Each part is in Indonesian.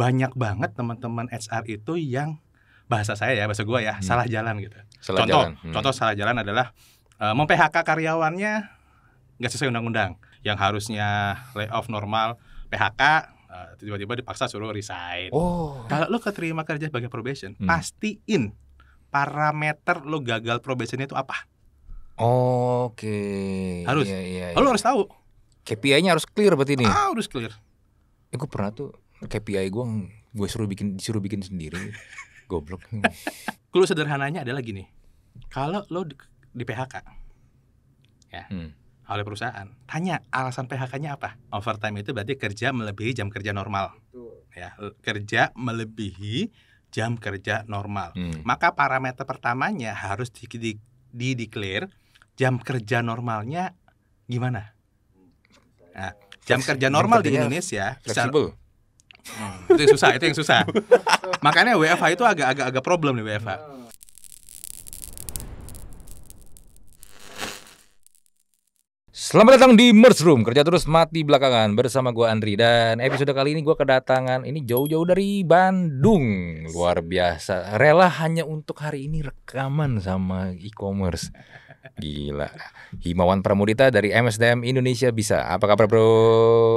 banyak banget teman-teman HR itu yang bahasa saya ya bahasa gue ya hmm. salah jalan gitu salah contoh jalan. Hmm. contoh salah jalan adalah uh, eh, mem PHK karyawannya nggak sesuai undang-undang yang harusnya layoff normal PHK tiba eh, tiba-tiba dipaksa suruh resign oh. kalau lo keterima kerja sebagai probation hmm. pastiin parameter lo gagal probationnya itu apa oke okay. harus yeah, yeah, yeah. lo iya. harus tahu KPI-nya harus clear berarti ini ah harus clear ya, pernah tuh KPI gue gue suruh bikin disuruh bikin sendiri goblok Kalau sederhananya adalah gini kalau lo di, di PHK ya hmm. oleh perusahaan tanya alasan PHK-nya apa overtime itu berarti kerja melebihi jam kerja normal ya kerja melebihi jam kerja normal hmm. maka parameter pertamanya harus di, di, di declare jam kerja normalnya gimana hmm. nah, jam kerja normal di Indonesia fleksibel Hmm, itu yang susah, itu yang susah. Makanya WFH itu agak-agak agak problem nih WFH. Selamat datang di Merge Room, kerja terus mati belakangan bersama gue Andri dan episode kali ini gue kedatangan ini jauh-jauh dari Bandung luar biasa rela hanya untuk hari ini rekaman sama e-commerce Gila. Himawan Pramudita dari MSDM Indonesia bisa. Apa kabar bro?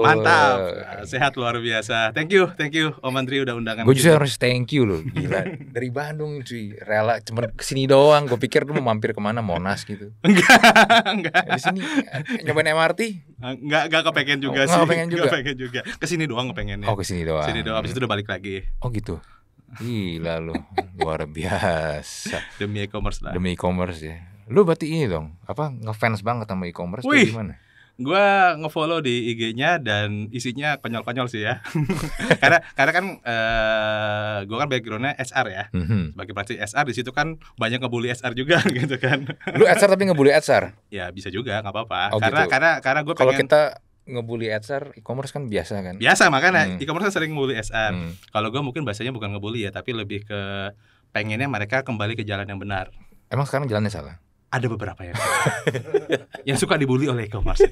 Mantap. Sehat luar biasa. Thank you, thank you Om Andri udah undangan. Gue juga harus thank you loh. Gila. Dari Bandung cuy. Rela cuma kesini doang. Gue pikir lu mau mampir kemana Monas gitu. enggak, enggak. Di sini eh, nyobain MRT. Eh, enggak, enggak kepengen juga oh, sih. Enggak pengen juga. Enggak pengen juga. Kesini doang kepengennya. Oh kesini doang. Kesini doang. Abis itu udah balik lagi. Oh gitu. Gila lu, luar biasa. Demi e-commerce lah. Demi e-commerce ya. Lu berarti ini dong, apa ngefans banget sama e-commerce Wih. gimana? gue ngefollow di IG-nya dan isinya konyol-konyol sih ya karena karena kan uh, eh, gue kan backgroundnya SR ya mm-hmm. sebagai pelatih SR di situ kan banyak ngebully SR juga gitu kan lu SR tapi ngebully SR ya bisa juga nggak apa-apa oh, karena, gitu. karena karena gue pengen... kalau kita ngebully SR e-commerce kan biasa kan biasa makanya hmm. e-commerce kan sering ngebully SR hmm. kalau gue mungkin bahasanya bukan ngebully ya tapi lebih ke pengennya mereka kembali ke jalan yang benar emang sekarang jalannya salah ada beberapa yang yang suka dibully oleh e-commerce.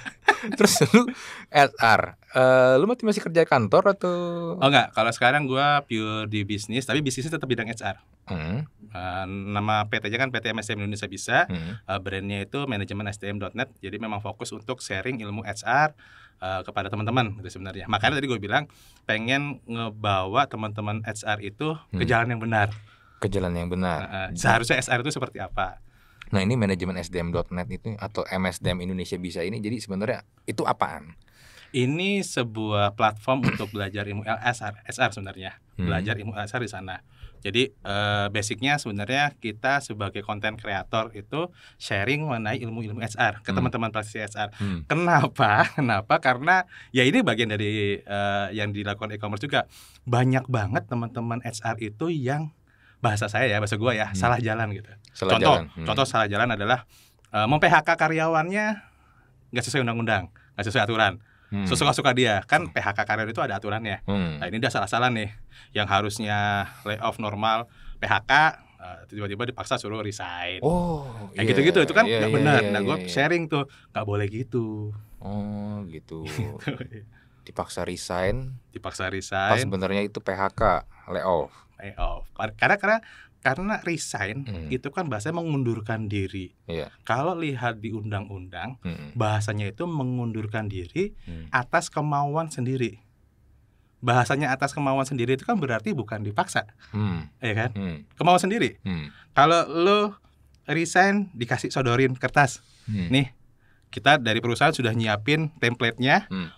Terus lu SR, uh, eh, lu masih masih kerja kantor atau? Oh enggak, kalau sekarang gua pure di bisnis, tapi bisnisnya tetap bidang HR. Hmm. Uh, nama PT-nya kan PT MSM Indonesia Bisa, hmm. uh, brandnya itu manajemen STM.net, jadi memang fokus untuk sharing ilmu HR uh, kepada teman-teman itu sebenarnya. Makanya tadi gue bilang pengen ngebawa teman-teman HR itu ke hmm. jalan yang benar. Ke jalan yang benar. Uh, seharusnya SR itu seperti apa? Nah ini manajemen SDM.net itu atau MSDM Indonesia Bisa ini jadi sebenarnya itu apaan? Ini sebuah platform untuk belajar ilmu LSR, SR sebenarnya. Hmm. Belajar ilmu LSR di sana. Jadi uh, basicnya sebenarnya kita sebagai konten kreator itu sharing mengenai ilmu-ilmu SR ke hmm. teman-teman hmm. praktisi SR. Hmm. Kenapa? Kenapa? Karena ya ini bagian dari uh, yang dilakukan e-commerce juga. Banyak banget teman-teman SR itu yang bahasa saya ya bahasa gue ya hmm. salah jalan gitu salah contoh jalan. Hmm. contoh salah jalan adalah uh, mem PHK karyawannya nggak sesuai undang-undang nggak sesuai aturan hmm. sesuka-suka dia kan hmm. PHK karyawan itu ada aturannya hmm. nah ini udah salah-salah nih yang harusnya layoff normal PHK eh, tiba-tiba dipaksa suruh resign. Oh, kayak gitu gitu-gitu itu kan iya, nggak yeah, yeah, benar. Yeah, nah, gue yeah, iya. sharing tuh nggak boleh gitu. Oh, gitu. gitu dipaksa resign. Dipaksa resign. Pas sebenarnya itu PHK, layoff layoff. Karena karena karena resign hmm. itu kan bahasanya mengundurkan diri. Yeah. Kalau lihat di undang-undang, hmm. bahasanya itu mengundurkan diri hmm. atas kemauan sendiri. Bahasanya atas kemauan sendiri itu kan berarti bukan dipaksa, hmm. ya kan? Hmm. Kemauan sendiri. Hmm. Kalau lo resign dikasih sodorin kertas, hmm. nih kita dari perusahaan sudah nyiapin templatenya hmm.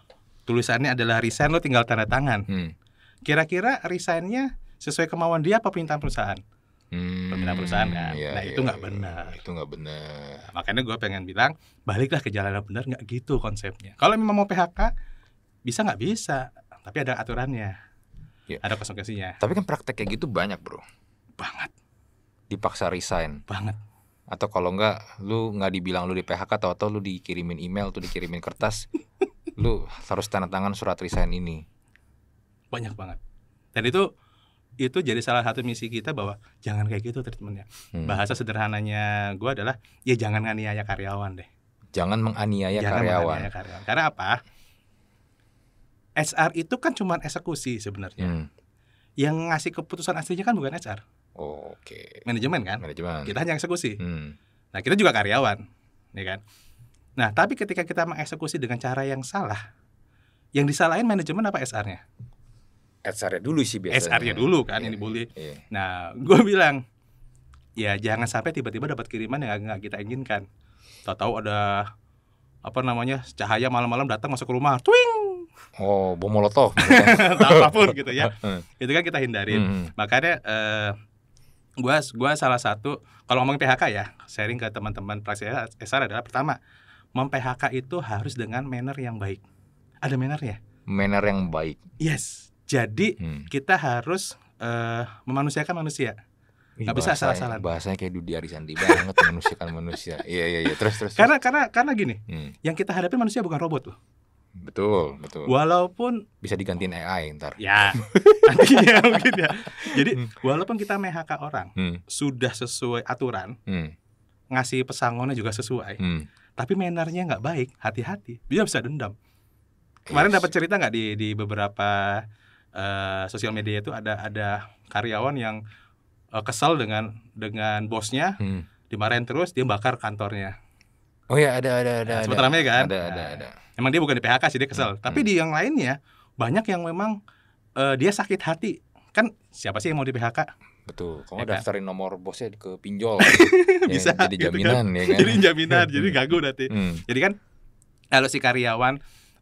tulisannya adalah resign lo tinggal tanda tangan. Hmm. Kira-kira resignnya sesuai kemauan dia apa permintaan perusahaan hmm, permintaan perusahaan kan ya, iya, nah ya, itu nggak ya, benar itu nggak benar nah, makanya gue pengen bilang baliklah ke jalan yang benar nggak gitu konsepnya kalau memang mau PHK bisa nggak bisa tapi ada aturannya ya. ada konsekuensinya tapi kan praktek kayak gitu banyak bro banget dipaksa resign banget atau kalau enggak lu nggak dibilang lu di PHK atau atau lu dikirimin email tuh dikirimin kertas lu harus tanda tangan surat resign ini banyak banget dan itu itu jadi salah satu misi kita bahwa jangan kayak gitu treatmentnya. Hmm. Bahasa sederhananya gue adalah ya jangan nganiaya karyawan deh. Jangan menganiaya jangan karyawan. Menganiaya karyawan. Karena apa? sr itu kan cuma eksekusi sebenarnya. Hmm. Yang ngasih keputusan aslinya kan bukan sr Oh, Oke. Okay. Manajemen kan. Manajemen. Kita hanya eksekusi. Hmm. Nah kita juga karyawan, ya kan. Nah tapi ketika kita mengeksekusi dengan cara yang salah, yang disalahin manajemen apa SR-nya? SR-nya dulu sih biasanya. SR-nya dulu kan yeah. yang dibully. Yeah. Nah, gue bilang ya jangan sampai tiba-tiba dapat kiriman yang nggak kita inginkan. Tahu-tahu ada apa namanya cahaya malam-malam datang masuk ke rumah, twing. Oh, bom molotov. pun gitu ya. Itu kan kita hindarin. Hmm, hmm. Makanya eh, gua gua salah satu kalau ngomong PHK ya, sharing ke teman-teman praksi SR adalah pertama, mem-PHK itu harus dengan manner yang baik. Ada manner ya? Manner yang baik. Yes jadi hmm. kita harus uh, memanusiakan manusia. Gak bisa salah-salah. Bahasanya kayak Dudi Arisandi banget memanusiakan manusia. Iya iya iya terus terus. Karena karena karena gini, hmm. yang kita hadapi manusia bukan robot loh. Betul, betul. Walaupun bisa digantiin AI ntar. Ya, nantinya mungkin ya. Jadi hmm. walaupun kita mehaka orang, hmm. sudah sesuai aturan, hmm. ngasih pesangonnya juga sesuai, hmm. tapi menarnya nggak baik, hati-hati, dia bisa dendam. Kemarin yes. dapat cerita nggak di di beberapa uh, sosial media itu ada ada karyawan yang uh, eh, kesal dengan dengan bosnya hmm. dimarahin terus dia bakar kantornya oh ya ada ada ada nah, kan ada ada ada nah, emang dia bukan di PHK sih dia kesal hmm. tapi di yang lainnya banyak yang memang uh, dia sakit hati kan siapa sih yang mau di PHK Betul. Kamu ya daftarin kan? nomor bosnya ke pinjol. ya, Bisa. Jadi jaminan gitu kan. ya kan. Jadi jaminan, jadi gagu nanti. Hmm. Jadi kan kalau si karyawan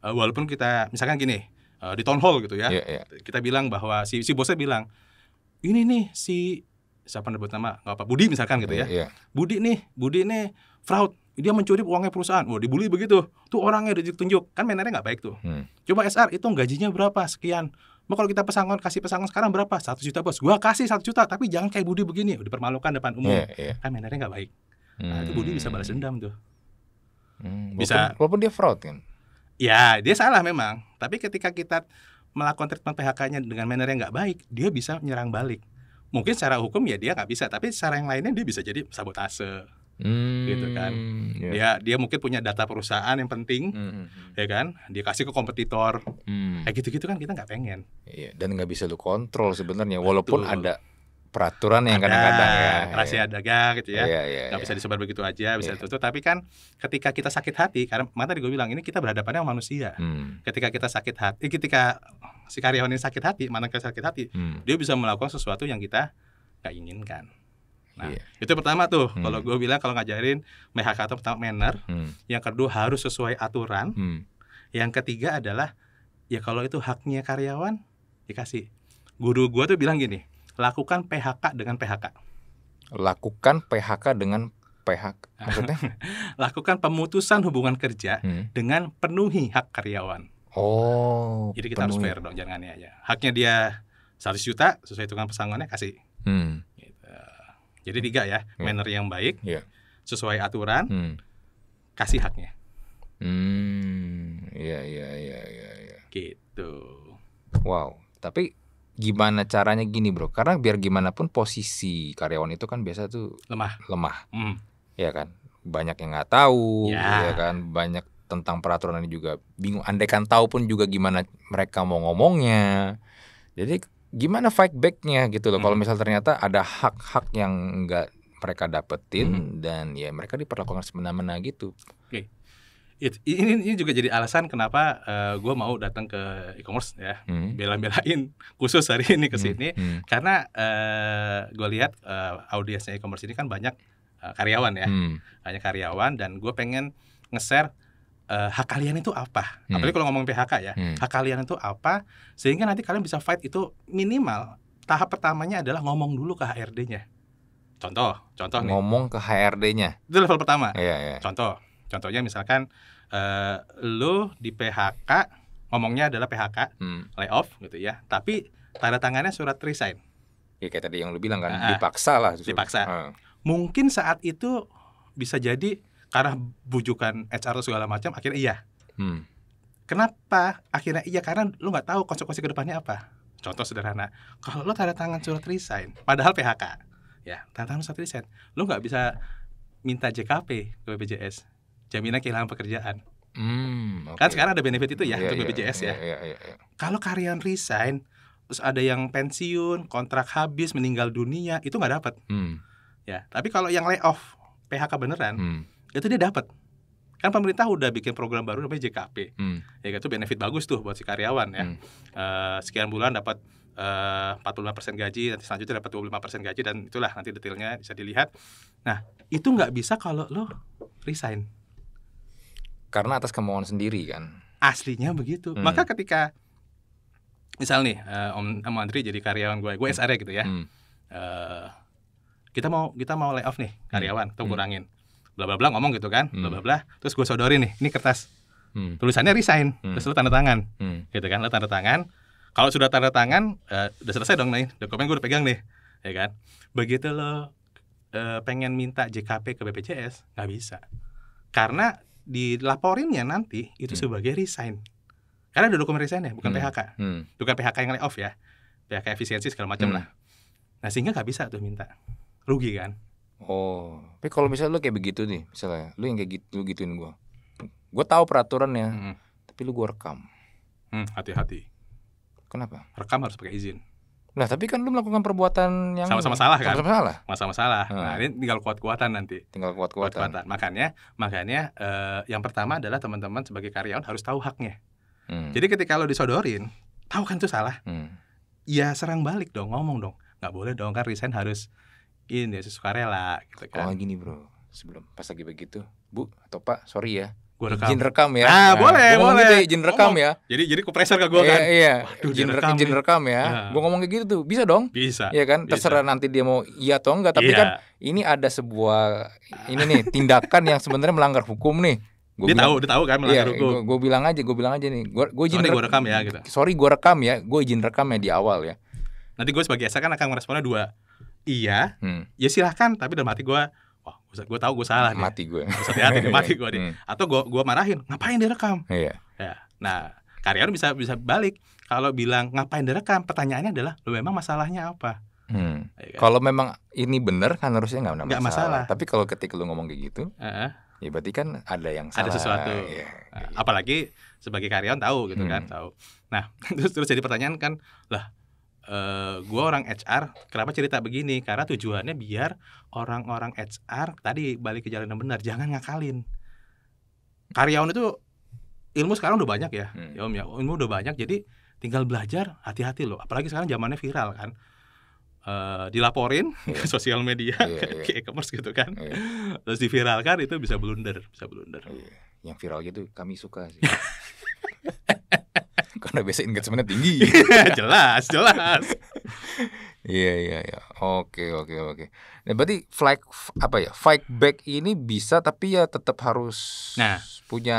walaupun kita misalkan gini, uh, di town hall gitu ya. Yeah, yeah. Kita bilang bahwa si si bosnya bilang, "Ini nih si siapa nebut nama? nggak apa, Budi misalkan gitu ya. Yeah, iya. Budi nih, Budi nih fraud. Dia mencuri uangnya perusahaan. Wah, dibully begitu. Tuh orangnya ditunjuk. Kan menarik nggak baik tuh. Hmm. Coba SR itu gajinya berapa? Sekian. Mau kalau kita pesangon kasih pesangon sekarang berapa? Satu juta bos. Gua kasih satu juta, tapi jangan kayak Budi begini, udah dipermalukan depan umum. Yeah, yeah. Kan menarik nggak baik. Nah, itu Budi bisa balas hmm. dendam tuh. Hmm, bisa walaupun dia fraud kan ya dia salah memang tapi ketika kita melakukan treatment PHK-nya dengan manner yang nggak baik dia bisa menyerang balik mungkin secara hukum ya dia nggak bisa tapi secara yang lainnya dia bisa jadi sabotase hmm, gitu kan hmm, yeah. dia ya, dia mungkin punya data perusahaan yang penting hmm, hmm, hmm. ya kan dia kasih ke kompetitor mm. kayak gitu-gitu kan kita nggak pengen Iya dan nggak bisa lu kontrol sebenarnya walaupun ada peraturan yang kadang-kadang ya, ya. Rahasia ya. dagang gitu ya. Iya, iya, Gak iya. bisa disebar begitu aja, bisa iya. tutup. Tapi kan ketika kita sakit hati, karena mata gue bilang ini kita berhadapan sama manusia. Hmm. Ketika kita sakit hati, eh, ketika si karyawan ini sakit hati, mana sakit hati, hmm. dia bisa melakukan sesuatu yang kita gak inginkan. Nah, yeah. itu pertama tuh. Hmm. Kalau gue bilang kalau ngajarin mehak atau pertama manner, hmm. yang kedua harus sesuai aturan, hmm. yang ketiga adalah ya kalau itu haknya karyawan dikasih. Guru gue tuh bilang gini, lakukan PHK dengan PHK. Lakukan PHK dengan PHK. Maksudnya? lakukan pemutusan hubungan kerja hmm. dengan penuhi hak karyawan. Oh. Jadi kita penuhi. harus fair dong jangan ya. ya. Haknya dia 100 juta sesuai dengan pesangonnya kasih. Hmm. Gitu. Jadi tiga ya, hmm. manner yang baik, yeah. sesuai aturan, hmm. kasih haknya. Hmm, iya iya iya iya. Ya. Gitu. Wow, tapi gimana caranya gini bro karena biar gimana pun posisi karyawan itu kan biasa tuh lemah lemah mm. ya kan banyak yang nggak tahu yeah. ya iya kan banyak tentang peraturan ini juga bingung andai kan tahu pun juga gimana mereka mau ngomongnya jadi gimana fight backnya gitu loh mm. kalau hmm. misal ternyata ada hak-hak yang nggak mereka dapetin mm. dan ya mereka diperlakukan semena-mena gitu okay it, ini ini juga jadi alasan kenapa uh, eh, gue mau datang ke e-commerce ya hmm. bela-belain khusus hari ini ke hmm, sini hmm. hmm. karena uh, eh, gue lihat uh, audiensnya e-commerce ini kan banyak uh, karyawan ya hmm. banyak karyawan dan gue pengen nge-share uh, hak kalian itu apa hmm. apalagi kalau ngomong PHK ya hmm. hak kalian itu apa sehingga nanti kalian bisa fight itu minimal tahap pertamanya adalah ngomong dulu ke HRD-nya contoh contoh ngomong nih. ke HRD-nya itu level pertama iya, iya. contoh Contohnya misalkan uh, eh, lo di PHK ngomongnya adalah PHK, hmm. layoff gitu ya. Tapi tanda tangannya surat resign. Ya kayak tadi yang lu bilang kan, uh, dipaksa lah. Justru. Dipaksa. Uh. Mungkin saat itu bisa jadi karena bujukan HR segala macam akhirnya iya. Hmm. Kenapa akhirnya iya? Karena lu nggak tahu konsekuensi kedepannya apa. Contoh sederhana, kalau lo tanda tangan surat resign, padahal PHK, ya tanda tangan surat resign, lo nggak bisa minta JKP ke BPJS jaminan kehilangan pekerjaan. Hmm, okay. Kan sekarang ada benefit itu ya yeah, untuk iya, BPJS yeah, ya. Yeah, yeah, yeah. Kalau karyawan resign, terus ada yang pensiun, kontrak habis, meninggal dunia, itu nggak dapat. Hmm. Ya, tapi kalau yang layoff, PHK beneran, hmm. itu dia dapat. Kan pemerintah udah bikin program baru namanya JKP. Hmm. Ya itu benefit bagus tuh buat si karyawan ya. Hmm. E, sekian bulan dapat uh, persen gaji, nanti selanjutnya dapat 25% gaji dan itulah nanti detailnya bisa dilihat. Nah, itu nggak bisa kalau lo resign karena atas kemauan sendiri kan aslinya begitu hmm. maka ketika misal nih uh, om, om Andri jadi karyawan gue gue hmm. SR e gitu ya hmm. uh, kita mau kita mau off nih hmm. karyawan hmm. atau kurangin bla bla bla ngomong gitu kan hmm. bla bla bla terus gue sodorin nih ini kertas hmm. tulisannya resign hmm. terus lu tanda tangan hmm. gitu kan lu tanda tangan kalau sudah tanda tangan uh, udah selesai dong nih dokumen gue udah pegang nih ya kan begitu lo uh, pengen minta JKP ke BPJS nggak bisa karena dilaporinnya nanti itu hmm. sebagai resign. Karena ada dokumen resign ya, bukan hmm. PHK. Hmm. Bukan PHK yang off ya. PHK efisiensi segala macam hmm. lah. Nah, sehingga nggak bisa tuh minta. Rugi kan? Oh, tapi kalau misalnya lu kayak begitu nih, misalnya lu yang kayak gitu lu gituin gua. Gua tahu peraturannya, hmm. tapi lu gua rekam. hati hmm, hati-hati. Kenapa? Rekam harus pakai izin nah tapi kan lu melakukan perbuatan yang sama-sama salah kan? Sama-sama salah. Sama-sama salah. Nah, hmm. Nah, ini tinggal kuat-kuatan nanti. Tinggal kuat-kuatan. kuat Makanya makanya eh, yang pertama adalah teman-teman sebagai karyawan harus tahu haknya. Hmm. Jadi ketika lo disodorin, tahu kan itu salah. Hmm. Ya serang balik dong, ngomong dong. nggak boleh dong kan resign harus ini rela gitu oh, kan. Oh gini bro, sebelum pas lagi begitu, Bu atau Pak, sorry ya, gue rekam. Izin rekam ya. Ah, nah boleh, gua boleh. Gitu, izin ya, rekam ngomong. ya. Jadi jadi kompresor ke gue iya, kan. Iya, Waduh, izin, rekam, izin rekam ya. ya. Gue ngomong kayak gitu tuh, bisa dong? Bisa. Iya kan? Bisa. Terserah nanti dia mau iya atau enggak, tapi iya. kan ini ada sebuah ini nih tindakan yang sebenarnya melanggar hukum nih. Gua dia bilang, tahu, dia tahu kan melanggar iya, hukum. Gue bilang aja, gue bilang aja nih. Gue gue izin rekam, rekam ya gitu. Sorry, gue rekam ya. Gue izin rekam ya di awal ya. Nanti gue sebagai esa kan akan meresponnya dua. Iya, hmm. ya silahkan. Tapi dalam hati gue gue tahu gue salah mati gue sakit hati deh, mati gue deh hmm. atau gue gue marahin ngapain direkam iya. ya nah karyawan bisa bisa balik kalau bilang ngapain direkam pertanyaannya adalah lo memang masalahnya apa hmm. ya, kan? kalau memang ini benar kan harusnya nggak masalah. masalah tapi kalau ketika lo ngomong kayak gitu uh huh ya berarti kan ada yang salah ada sesuatu ya, ya, apalagi sebagai karyawan tahu gitu kan, hmm. kan tahu nah terus terus jadi pertanyaan kan lah uh, eh, gue orang HR kenapa cerita begini karena tujuannya biar orang-orang HR tadi balik ke jalan yang benar jangan ngakalin karyawan itu ilmu sekarang udah banyak ya hmm. ya om ya ilmu udah banyak jadi tinggal belajar hati-hati loh apalagi sekarang zamannya viral kan Uh, dilaporin yeah. ke iya. sosial media, yeah, kan, yeah. ke e-commerce gitu kan, yeah. terus diviralkan itu bisa blunder, bisa blunder. Yeah. Yang viral gitu kami suka sih. karena biasa engagementnya tinggi. Iya, jelas, jelas. Iya iya iya. Oke oke oke. Nah, berarti flag apa ya? Fight back ini bisa tapi ya tetap harus nah, punya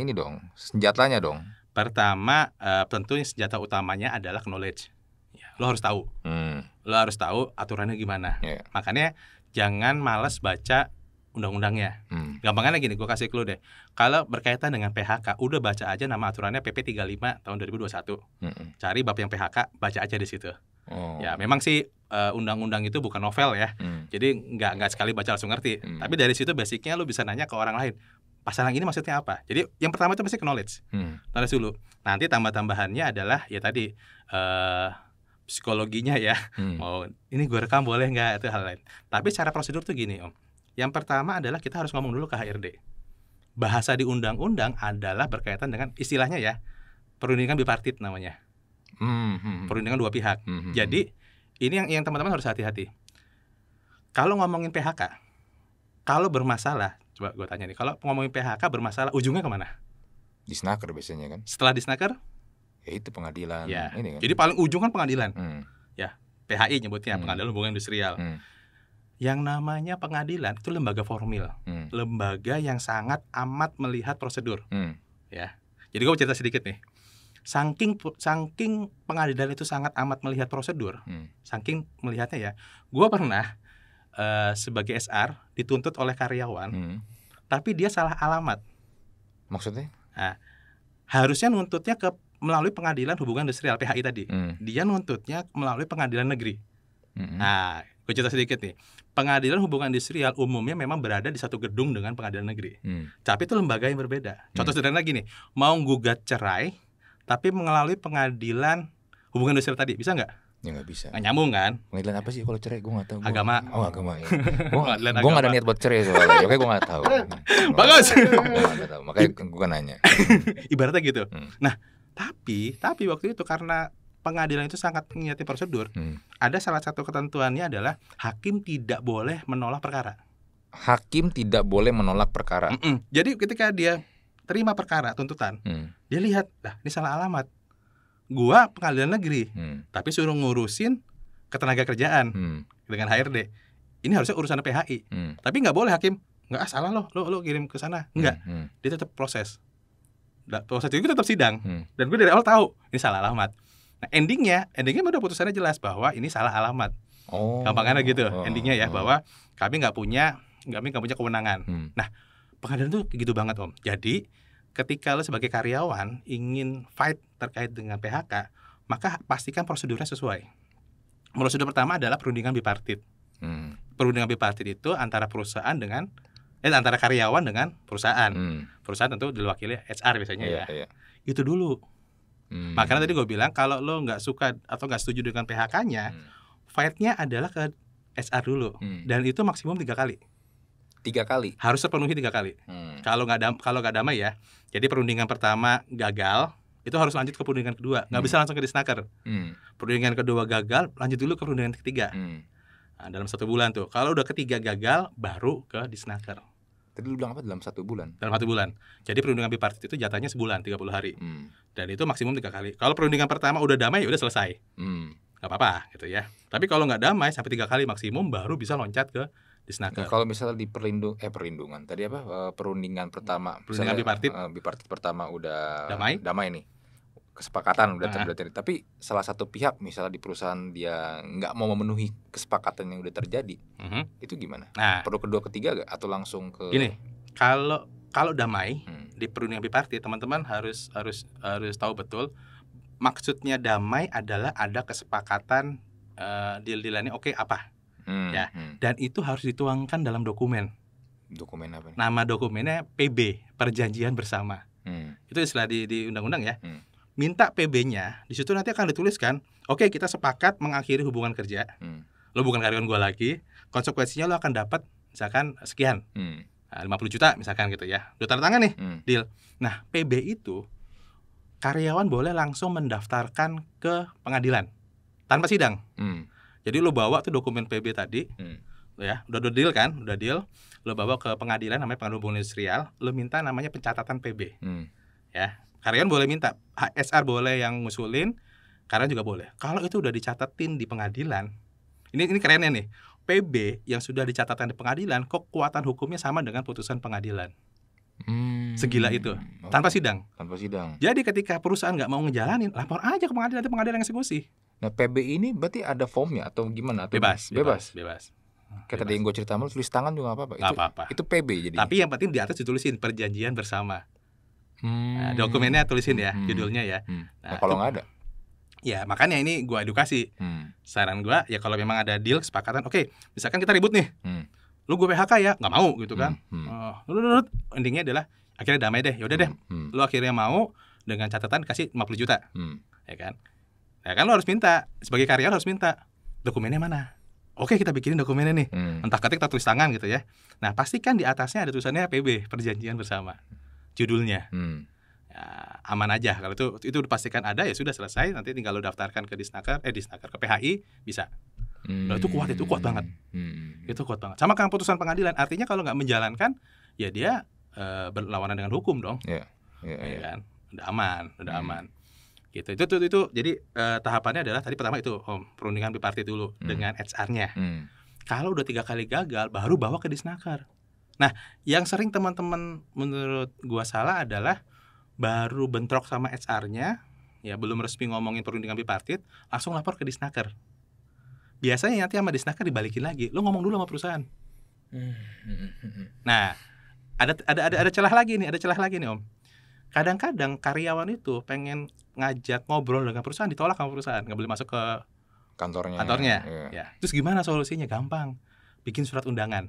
ini, ini dong, senjatanya dong. Pertama uh, tentunya senjata utamanya adalah knowledge. Iya. lo harus tahu. Hmm. Lo harus tahu aturannya gimana. Yeah. Makanya jangan malas baca undang-undangnya. Hmm. Gampangnya gini, gue kasih clue deh. Kalau berkaitan dengan PHK, udah baca aja nama aturannya PP 35 tahun 2021. Hmm. Cari bab yang PHK, baca aja di situ. Oh. Ya, memang sih eh, undang-undang itu bukan novel ya. Hmm. Jadi nggak nggak sekali baca langsung ngerti. Hmm. Tapi dari situ basicnya lu bisa nanya ke orang lain. Pasal yang ini maksudnya apa? Jadi yang pertama itu pasti knowledge. Hmm. Knowledge dulu. Nanti tambah-tambahannya adalah ya tadi uh, psikologinya ya. Hmm. Mau ini gue rekam boleh nggak itu hal lain. Tapi cara prosedur tuh gini, Om yang pertama adalah kita harus ngomong dulu ke HRD. Bahasa di undang-undang adalah berkaitan dengan istilahnya ya perundingan bipartit namanya. hmm, hmm, hmm. Perundingan dua pihak. hmm, hmm Jadi ini yang yang teman-teman harus hati-hati. Kalau ngomongin PHK, kalau bermasalah, coba gue tanya nih, kalau ngomongin PHK bermasalah, ujungnya kemana? Di snaker biasanya kan. Setelah di snaker? Ya itu pengadilan. Ya. Ini kan? Jadi paling ujung kan pengadilan. Mm. Ya, PHI nyebutnya mm. Pengadilan Hubungan Industrial. Mm yang namanya pengadilan itu lembaga formal, hmm. lembaga yang sangat amat melihat prosedur. Hmm. Ya. Jadi gue cerita sedikit nih. Saking saking pengadilan itu sangat amat melihat prosedur, hmm. saking melihatnya ya. Gue pernah uh, sebagai SR dituntut oleh karyawan, hmm. tapi dia salah alamat. Maksudnya? Nah, harusnya nuntutnya ke melalui pengadilan hubungan industrial PHI tadi. Hmm. Dia nuntutnya melalui pengadilan negeri. Hmm. Nah, gue cerita sedikit nih pengadilan hubungan industrial umumnya memang berada di satu gedung dengan pengadilan negeri. Hmm. Tapi itu lembaga yang berbeda. Hmm. Contoh hmm. sederhana gini, mau gugat cerai tapi melalui pengadilan hubungan industrial tadi, bisa nggak? Ya nggak bisa. Nggak nyambung kan? Pengadilan apa sih kalau cerai? Gue nggak tahu. Agama. Oh agama. Ya. gue nggak ada niat buat cerai soalnya. Oke, ya, gue nggak tahu. Bagus. Gue nggak tahu. Makanya gue nanya. Ibaratnya gitu. Hmm. Nah, tapi tapi waktu itu karena pengadilan itu sangat mengingati prosedur. Hmm. Ada salah satu ketentuannya adalah hakim tidak boleh menolak perkara. Hakim tidak boleh menolak perkara. Mm -mm. Jadi ketika dia terima perkara tuntutan, hmm. dia lihat, nah ini salah alamat. Gua pengadilan negeri, hmm. tapi suruh ngurusin ketenaga kerjaan hmm. dengan HRD. Ini harusnya urusan PHI. Hmm. Tapi nggak boleh hakim, nggak ah, salah loh, lo lo kirim ke sana, hmm, nggak. Hmm. Dia tetap proses. Nah, proses itu tetap sidang. Hmm. Dan gue dari awal tahu ini salah alamat Nah endingnya, endingnya udah putusannya jelas bahwa ini salah alamat. Oh. Gampangnya gitu oh. endingnya ya oh. bahwa kami nggak punya kami nggak punya kewenangan. Hmm. Nah pengadilan itu gitu banget om. Jadi ketika lo sebagai karyawan ingin fight terkait dengan PHK, maka pastikan prosedurnya sesuai. Prosedur pertama adalah perundingan bipartit. Hmm. Perundingan bipartit itu antara perusahaan dengan eh antara karyawan dengan perusahaan. Hmm. Perusahaan tentu diwakili HR biasanya yeah, ya. Yeah. Itu dulu Hmm. Makanya tadi gue bilang kalau lo nggak suka atau nggak setuju dengan PHK-nya, hmm. fight-nya adalah ke SR dulu hmm. dan itu maksimum tiga kali. Tiga kali. Harus terpenuhi tiga kali. Hmm. Kalau nggak dam kalau nggak damai ya. Jadi perundingan pertama gagal, itu harus lanjut ke perundingan kedua. Nggak hmm. bisa langsung ke disnaker. Hmm. Perundingan kedua gagal, lanjut dulu ke perundingan ketiga. Hmm. Nah, dalam satu bulan tuh. Kalau udah ketiga gagal, baru ke disnaker. Tadi lu bilang apa dalam satu bulan? Dalam satu bulan. Jadi perundingan bipartit itu jatahnya sebulan 30 hari. Hmm. Dan itu maksimum tiga kali. Kalau perundingan pertama udah damai ya udah selesai. Hmm. Gak apa-apa gitu ya. Tapi kalau nggak damai sampai tiga kali maksimum baru bisa loncat ke disnaker. Nah, kalau misalnya di perlindung eh perlindungan tadi apa eh, perundingan pertama perundingan misalnya, bipartit eh, bipartit pertama udah damai damai nih kesepakatan udah uh terjadi tapi salah satu pihak misalnya di perusahaan dia nggak mau memenuhi kesepakatan yang udah terjadi uh mhm. -huh. itu gimana nah. perlu kedua ketiga gak? atau langsung ke gini kalau kalau damai hmm. di perundingan bipartit teman-teman harus harus harus tahu betul maksudnya damai adalah ada kesepakatan uh, eh, deal dealannya oke okay, apa hmm. ya hmm. dan itu harus dituangkan dalam dokumen dokumen apa nih? nama dokumennya PB perjanjian bersama hmm. itu istilah di di undang-undang ya hmm minta PB-nya di situ nanti akan dituliskan oke okay, kita sepakat mengakhiri hubungan kerja hmm. lo bukan karyawan gue lagi konsekuensinya lo akan dapat misalkan sekian hmm. 50 nah, juta misalkan gitu ya udah tanda tangan nih hmm. deal nah PB itu karyawan boleh langsung mendaftarkan ke pengadilan tanpa sidang hmm. jadi lo bawa tuh dokumen PB tadi hmm ya udah, udah deal kan udah deal lo bawa ke pengadilan namanya pengadilan hubungan industrial lo minta namanya pencatatan PB hmm. ya karyawan boleh minta HSR boleh yang ngusulin karyawan juga boleh kalau itu udah dicatatin di pengadilan ini ini kerennya nih PB yang sudah dicatatkan di pengadilan kekuatan hukumnya sama dengan putusan pengadilan Hmm, Segila itu, okay. tanpa sidang. Tanpa sidang. Jadi ketika perusahaan nggak mau ngejalanin, lapor aja ke pengadilan, nanti pengadilan eksekusi. Nah PB ini berarti ada formnya atau gimana? Atau bebas, bebas, bebas. bebas. Kayak tadi yang gue cerita malu tulis tangan juga apa apa. Itu, apa apa. Itu PB jadi. Tapi yang penting di atas ditulisin perjanjian bersama. Hmm. Nah, dokumennya tulisin ya, hmm. judulnya ya. Hmm. Nah, nah, kalau nggak ada? Ya makanya ini gue edukasi. Hmm. Saran gue ya kalau memang ada deal kesepakatan, oke, okay, misalkan kita ribut nih, hmm. lu gue PHK ya, nggak mau gitu kan? Hmm. Hmm. Uh, endingnya adalah akhirnya damai deh, yaudah deh, hmm, hmm. lu akhirnya mau dengan catatan kasih 50 juta, hmm. ya kan? Nah kan lu harus minta sebagai karyawan harus minta dokumennya mana? Oke kita bikinin dokumennya nih, hmm. entah ketik atau tulis tangan gitu ya. Nah pastikan di atasnya ada tulisannya PB perjanjian bersama judulnya. Hmm. Ya, aman aja kalau itu itu dipastikan ada ya sudah selesai nanti tinggal lo daftarkan ke disnaker eh disnaker ke PHI bisa hmm. nah, itu kuat itu kuat banget hmm. hmm, hmm, hmm. itu kuat banget sama kan putusan pengadilan artinya kalau nggak menjalankan ya dia e, berlawanan dengan hukum dong yeah. Yeah, yeah. Ya kan udah aman udah hmm. aman gitu itu itu, itu jadi e, tahapannya adalah tadi pertama itu om perundingan bipartit dulu hmm. dengan HR-nya hmm. kalau udah tiga kali gagal baru bawa ke disnaker Nah, yang sering teman-teman menurut gua salah adalah baru bentrok sama HR-nya, ya belum resmi ngomongin perundingan bipartit, langsung lapor ke disnaker. Biasanya nanti sama disnaker dibalikin lagi, lu ngomong dulu sama perusahaan. Nah, ada ada ada ada celah lagi nih, ada celah lagi nih, Om. Kadang-kadang karyawan itu pengen ngajak ngobrol dengan perusahaan ditolak sama perusahaan, nggak boleh masuk ke kantornya. Kantornya. Iya. Ya. Terus gimana solusinya? Gampang. Bikin surat undangan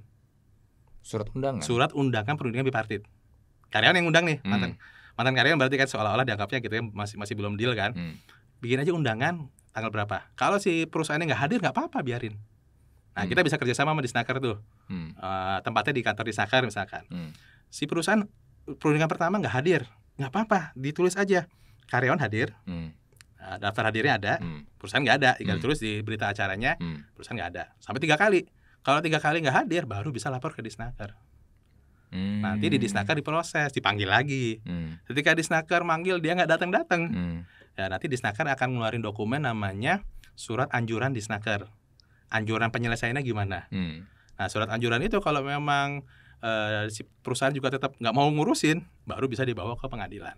Surat undangan. Surat undangan perundingan bipartit. Karyawan yang undang nih, hmm. mantan mantan karyawan berarti kan seolah-olah dianggapnya gitu ya masih masih belum deal kan. Hmm. Bikin aja undangan tanggal berapa. Kalau si perusahaannya nggak hadir nggak apa-apa biarin. Nah hmm. kita bisa kerjasama sama di Snaker tuh. Hmm. Uh, tempatnya di kantor di Snaker misalkan. Hmm. Si perusahaan perundingan pertama nggak hadir nggak apa-apa ditulis aja karyawan hadir. Hmm eh, daftar hadirnya ada, hmm. perusahaan nggak ada, tinggal hmm. tulis di berita acaranya, hmm. perusahaan nggak ada, sampai tiga kali. Kalau tiga kali nggak hadir, baru bisa lapor ke disnaker. Hmm. Nanti di hmm. disnaker diproses, dipanggil lagi. Hmm. Ketika disnaker manggil dia nggak datang datang, hmm. ya nanti disnaker akan ngeluarin dokumen namanya surat anjuran disnaker. Anjuran penyelesaiannya gimana? Hmm. Nah surat anjuran itu kalau memang uh, si perusahaan juga tetap nggak mau ngurusin, baru bisa dibawa ke pengadilan.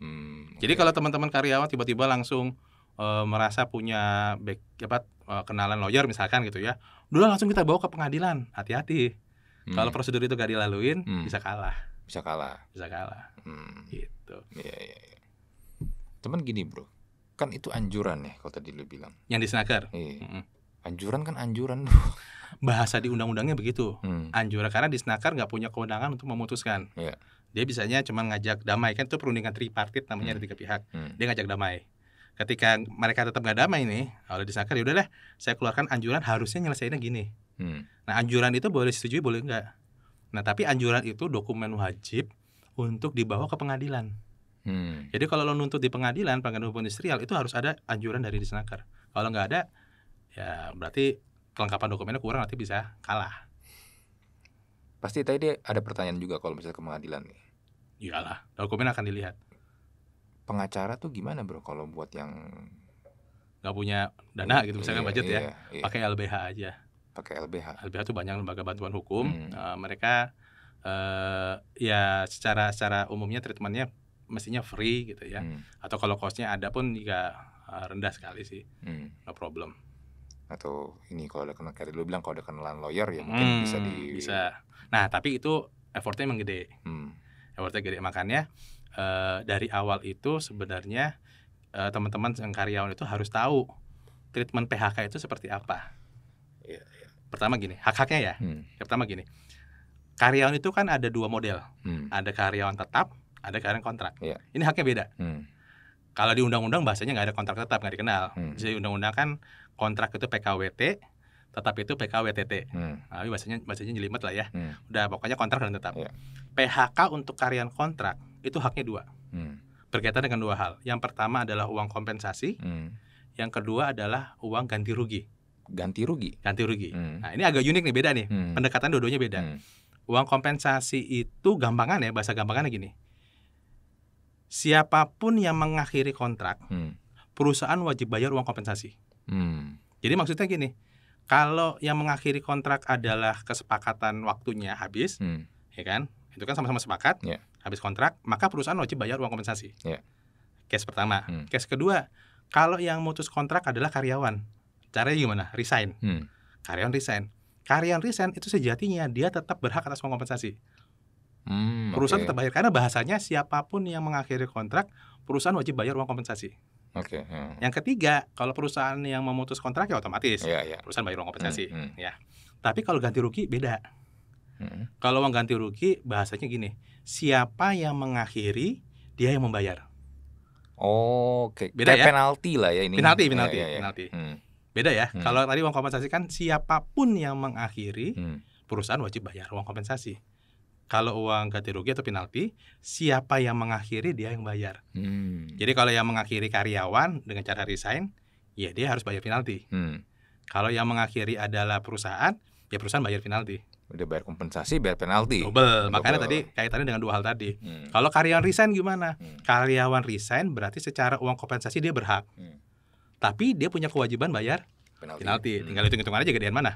Hmm, Jadi kalau teman-teman karyawan tiba-tiba langsung uh, merasa punya back, apa, uh, kenalan lawyer misalkan gitu ya, dulu langsung kita bawa ke pengadilan hati-hati hmm. kalau prosedur itu gak dilaluin hmm. bisa kalah bisa kalah bisa kalah hmm. gitu iya iya ya. teman gini bro kan itu anjuran ya kalau tadi lu bilang yang di snaker iya. hmm. anjuran kan anjuran bro bahasa di undang-undangnya begitu hmm. anjuran karena di snaker nggak punya kewenangan untuk memutuskan yeah. dia bisanya cuma ngajak damai kan itu perundingan tripartit namanya hmm. ada tiga pihak hmm. dia ngajak damai ketika mereka tetap gak damai nih oleh disangka ya udahlah saya keluarkan anjuran harusnya nyelesainnya gini hmm. nah anjuran itu boleh disetujui boleh enggak nah tapi anjuran itu dokumen wajib untuk dibawa ke pengadilan hmm. jadi kalau lo nuntut di pengadilan pengadilan hukum industrial itu harus ada anjuran dari disnaker kalau nggak ada ya berarti kelengkapan dokumennya kurang nanti bisa kalah pasti tadi ada pertanyaan juga kalau misalnya ke pengadilan nih iyalah dokumen akan dilihat pengacara tuh gimana bro kalau buat yang nggak punya dana gitu misalnya budget iya, ya iya. iya. pakai LBH aja pakai LBH LBH tuh banyak lembaga bantuan hukum hmm. uh, mereka uh, ya secara secara umumnya treatmentnya mestinya free gitu ya hmm. atau kalau costnya ada pun juga eh, rendah sekali sih hmm. no problem atau ini kalau ada kenal kayak lu bilang kalau ada kenalan lawyer ya mungkin hmm, bisa di bisa nah tapi itu effortnya emang gede hmm. effortnya gede makanya Eh, dari awal itu sebenarnya uh, teman-teman yang karyawan itu harus tahu treatment PHK itu seperti apa. Iya, iya. Pertama gini, hak-haknya ya. Hmm. Pertama gini, karyawan itu kan ada dua model, hmm. ada karyawan tetap, ada karyawan kontrak. Yeah. Ini haknya beda. Hmm. Kalau di undang-undang bahasanya nggak ada kontrak tetap nggak dikenal. Hmm. Jadi undang-undang kan kontrak itu PKWT, tetap itu PKWTT. Hmm. Nah, bahasanya bahasanya jelimet lah ya. Hmm. Udah pokoknya kontrak dan tetap. Yeah. PHK untuk karyawan kontrak itu haknya dua hmm. berkaitan dengan dua hal yang pertama adalah uang kompensasi hmm. yang kedua adalah uang ganti rugi ganti rugi ganti rugi hmm. nah ini agak unik nih beda nih hmm. pendekatan dua-duanya beda hmm. uang kompensasi itu gampangan ya bahasa gampangannya gini siapapun yang mengakhiri kontrak hmm. perusahaan wajib bayar uang kompensasi hmm. jadi maksudnya gini kalau yang mengakhiri kontrak adalah kesepakatan waktunya habis, hmm. ya kan? Itu kan sama-sama sepakat. Yeah habis kontrak, maka perusahaan wajib bayar uang kompensasi. Yeah. Case pertama. Hmm. Case kedua, kalau yang mutus kontrak adalah karyawan, caranya gimana? Resign. Hmm. Karyawan resign. Karyawan resign itu sejatinya dia tetap berhak atas uang kompensasi. Hmm, perusahaan okay. tetap bayar karena bahasanya siapapun yang mengakhiri kontrak, perusahaan wajib bayar uang kompensasi. Okay, ya. hmm. Yang ketiga, kalau perusahaan yang memutus kontrak ya otomatis yeah, yeah. perusahaan bayar uang kompensasi, hmm, hmm. ya. Tapi kalau ganti rugi beda. Hmm. Kalau uang ganti rugi bahasanya gini, siapa yang mengakhiri dia yang membayar. Oh, oke. Okay. Beda Kayak ya. Penalti lah ya ini. Penalti, iya, penalti, ya, ya, ya. penalti. Hmm. Beda ya. Hmm. Kalau tadi uang kompensasi kan siapapun yang mengakhiri hmm. perusahaan wajib bayar uang kompensasi. Kalau uang ganti rugi atau penalti, siapa yang mengakhiri dia yang bayar. Hmm. Jadi kalau yang mengakhiri karyawan dengan cara resign, ya dia harus bayar penalti. Hmm. Kalau yang mengakhiri adalah perusahaan, ya perusahaan bayar penalti udah bayar kompensasi bayar penalti double makanya tadi kaitannya dengan dua hal tadi hmm. kalau karyawan resign gimana hmm. karyawan resign berarti secara uang kompensasi dia berhak hmm. tapi dia punya kewajiban bayar penalti, penalti. Hmm. tinggal hitung hitungan aja gedean mana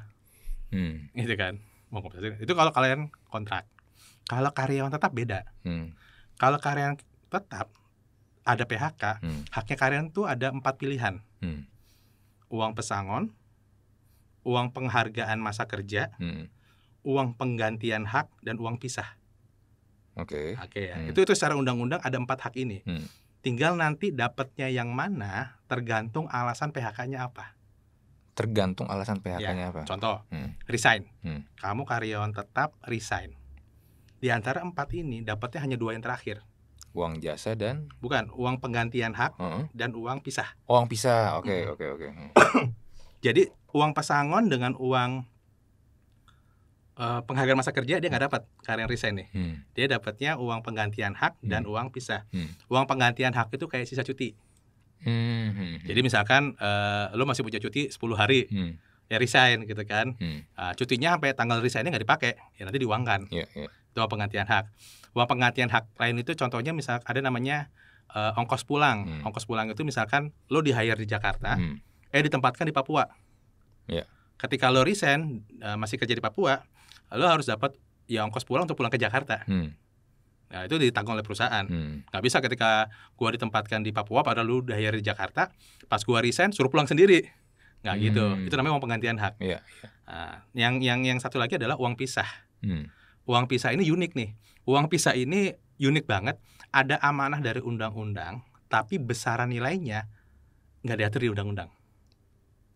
hmm. Itu kan kompensasi itu kalau kalian kontrak kalau karyawan tetap beda hmm. kalau karyawan tetap ada PHK hmm. haknya karyawan tuh ada empat pilihan hmm. uang pesangon uang penghargaan masa kerja hmm uang penggantian hak dan uang pisah. Oke. Okay. Oke okay, ya. Hmm. Itu itu secara undang-undang ada empat hak ini. Hmm. Tinggal nanti dapatnya yang mana tergantung alasan PHK-nya apa. Tergantung alasan PHK-nya ya, apa. Contoh, hmm. resign. Hmm. Kamu karyawan tetap resign. Di antara empat ini dapatnya hanya dua yang terakhir. Uang jasa dan bukan uang penggantian hak uh dan uang pisah. Uang pisah, oke okay, hmm. oke okay, oke. Hmm. Okay. Jadi uang pesangon dengan uang uh, penghargaan masa kerja dia nggak hmm. dapat karena resign nih. Hmm. Dia dapatnya uang penggantian hak hmm. dan uang pisah. Hmm. Uang penggantian hak itu kayak sisa cuti. Hmm. hmm, hmm. Jadi misalkan uh, eh, lo masih punya cuti 10 hari. Hmm ya resign gitu kan hmm. uh, cutinya sampai tanggal resignnya nggak dipakai ya nanti diuangkan yeah, yeah. itu uang penggantian hak uang penggantian hak lain itu contohnya misal ada namanya uh, ongkos pulang hmm. ongkos pulang itu misalkan lo di hire di Jakarta hmm. eh ditempatkan di Papua yeah. ketika lo resign uh, masih kerja di Papua lo harus dapat ya ongkos pulang untuk pulang ke Jakarta. Hmm. Nah, itu ditanggung oleh perusahaan. Hmm. Gak bisa ketika gua ditempatkan di Papua padahal lu udah di Jakarta, pas gua resign suruh pulang sendiri. Nah, hmm. gitu. Itu namanya uang penggantian hak. Yeah, iya. Nah, yang yang yang satu lagi adalah uang pisah. Hmm. Uang pisah ini unik nih. Uang pisah ini unik banget. Ada amanah dari undang-undang, tapi besaran nilainya nggak diatur di undang-undang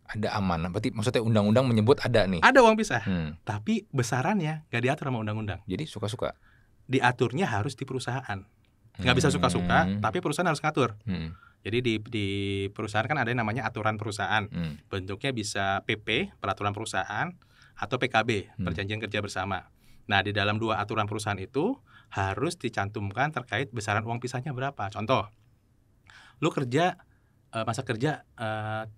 ada aman, Berarti maksudnya undang-undang menyebut ada nih. Ada uang pisah. Hmm. Tapi besarannya nggak diatur sama undang-undang. Jadi suka-suka. Diaturnya harus di perusahaan. Nggak hmm. bisa suka-suka, tapi perusahaan harus ngatur. Hmm. Jadi di, di perusahaan kan ada yang namanya aturan perusahaan. Hmm. Bentuknya bisa PP, peraturan perusahaan, atau PKB, hmm. perjanjian kerja bersama. Nah, di dalam dua aturan perusahaan itu harus dicantumkan terkait besaran uang pisahnya berapa. Contoh, lu kerja eh, masa kerja eh,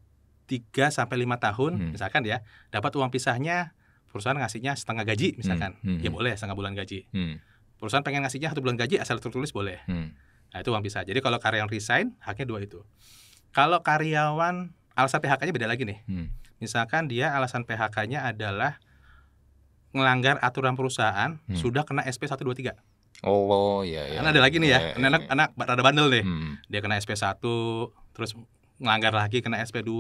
3 sampai 5 tahun hmm. misalkan ya, dapat uang pisahnya perusahaan ngasihnya setengah gaji hmm. misalkan. Hmm. Ya hmm. Ya boleh setengah bulan gaji. Hmm. Perusahaan pengen ngasihnya satu bulan gaji asal tertulis boleh. Hmm. Nah, itu uang pisah. Jadi kalau karyawan resign, haknya dua itu. Kalau karyawan alasan PHK-nya beda lagi nih. Hmm. Misalkan dia alasan PHK-nya adalah melanggar aturan perusahaan, hmm. sudah kena SP 123. Oh, oh iya iya. ada lagi nih ya. ya, iya, ya. Anak anak rada bandel nih. Hmm. Dia kena SP 1 terus ngelanggar lagi kena SP2,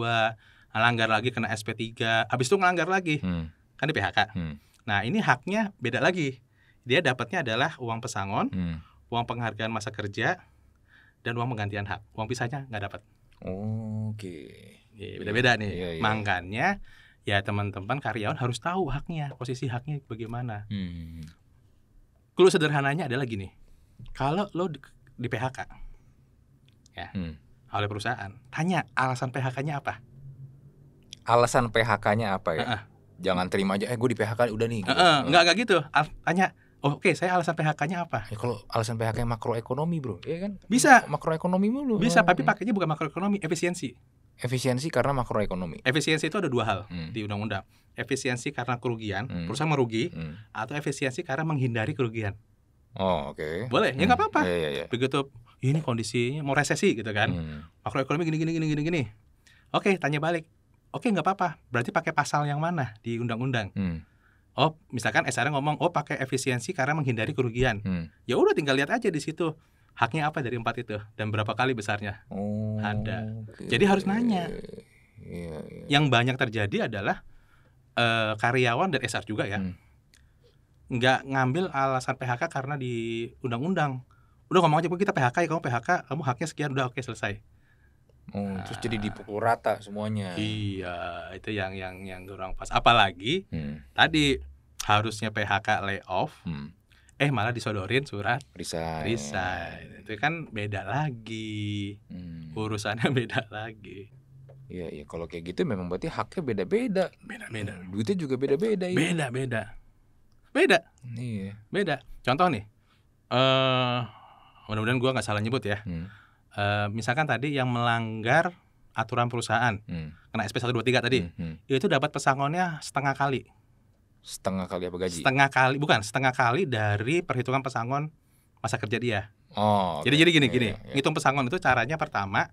ngelanggar lagi kena SP3, habis itu ngelanggar lagi. Hmm. Kan di PHK. Hmm. Nah, ini haknya beda lagi. Dia dapatnya adalah uang pesangon, hmm. uang penghargaan masa kerja, dan uang penggantian hak. Uang pisahnya nggak dapat. Oke. Okay. Iya, iya, beda-beda nih. Yeah, yeah. Makanya ya teman-teman karyawan harus tahu haknya, posisi haknya bagaimana. Hmm. Clue sederhananya adalah gini. Kalau lo di, di PHK, ya. Hmm oleh perusahaan. Tanya alasan PHK-nya apa? Alasan PHK-nya apa ya? Uh -uh. Jangan terima aja, eh gue di PHK udah nih. Gitu. Uh -uh. Nggak, nggak gitu. Al tanya, oh, oke okay, saya alasan PHK-nya apa? Ya, kalau alasan PHK nya makroekonomi bro, ya kan? Bisa. Makroekonomi mulu. Bisa, tapi pakainya bukan makroekonomi, efisiensi. Efisiensi karena makroekonomi. Efisiensi itu ada dua hal hmm. di undang-undang. Efisiensi karena kerugian, hmm. perusahaan merugi, hmm. atau efisiensi karena menghindari kerugian. Oh, oke. Okay. Boleh, ya hmm. nggak hmm. apa-apa. Yeah, yeah, yeah. Begitu ini kondisinya mau resesi gitu kan. Hmm. Makroekonomi gini gini gini gini gini. Oke, tanya balik. Oke, nggak apa-apa. Berarti pakai pasal yang mana di undang-undang? Hmm. Oh, misalkan SR ngomong, "Oh, pakai efisiensi karena menghindari kerugian." Hmm. Ya udah tinggal lihat aja di situ. Haknya apa dari empat itu dan berapa kali besarnya? Oh, ada. Okay. Jadi harus nanya. Yeah, yeah. Yang banyak terjadi adalah uh, karyawan dan SR juga ya. Hmm nggak ngambil alasan PHK karena di undang-undang udah ngomong aja kita PHK ya kamu PHK kamu haknya sekian udah oke okay, selesai hmm, nah, terus jadi dipukul rata semuanya iya itu yang yang yang kurang pas apalagi hmm. tadi harusnya PHK layoff hmm. eh malah disodorin surat resign resign itu kan beda lagi hmm. urusannya beda lagi Iya, iya. Kalau kayak gitu memang berarti haknya beda-beda. Beda-beda. Duitnya juga beda-beda. Iya. Beda-beda. Beda. Iya. Beda. Contoh nih. Eh uh, mudah-mudahan gua nggak salah nyebut ya. Hmm. Uh, misalkan tadi yang melanggar aturan perusahaan hmm. kena SP 123 tadi. Hmm, hmm. Itu dapat pesangonnya setengah kali. Setengah kali apa gaji? Setengah kali, bukan, setengah kali dari perhitungan pesangon masa kerja dia. Oh. Okay. Jadi jadi gini iya, gini, yeah, iya. yeah. ngitung pesangon itu caranya pertama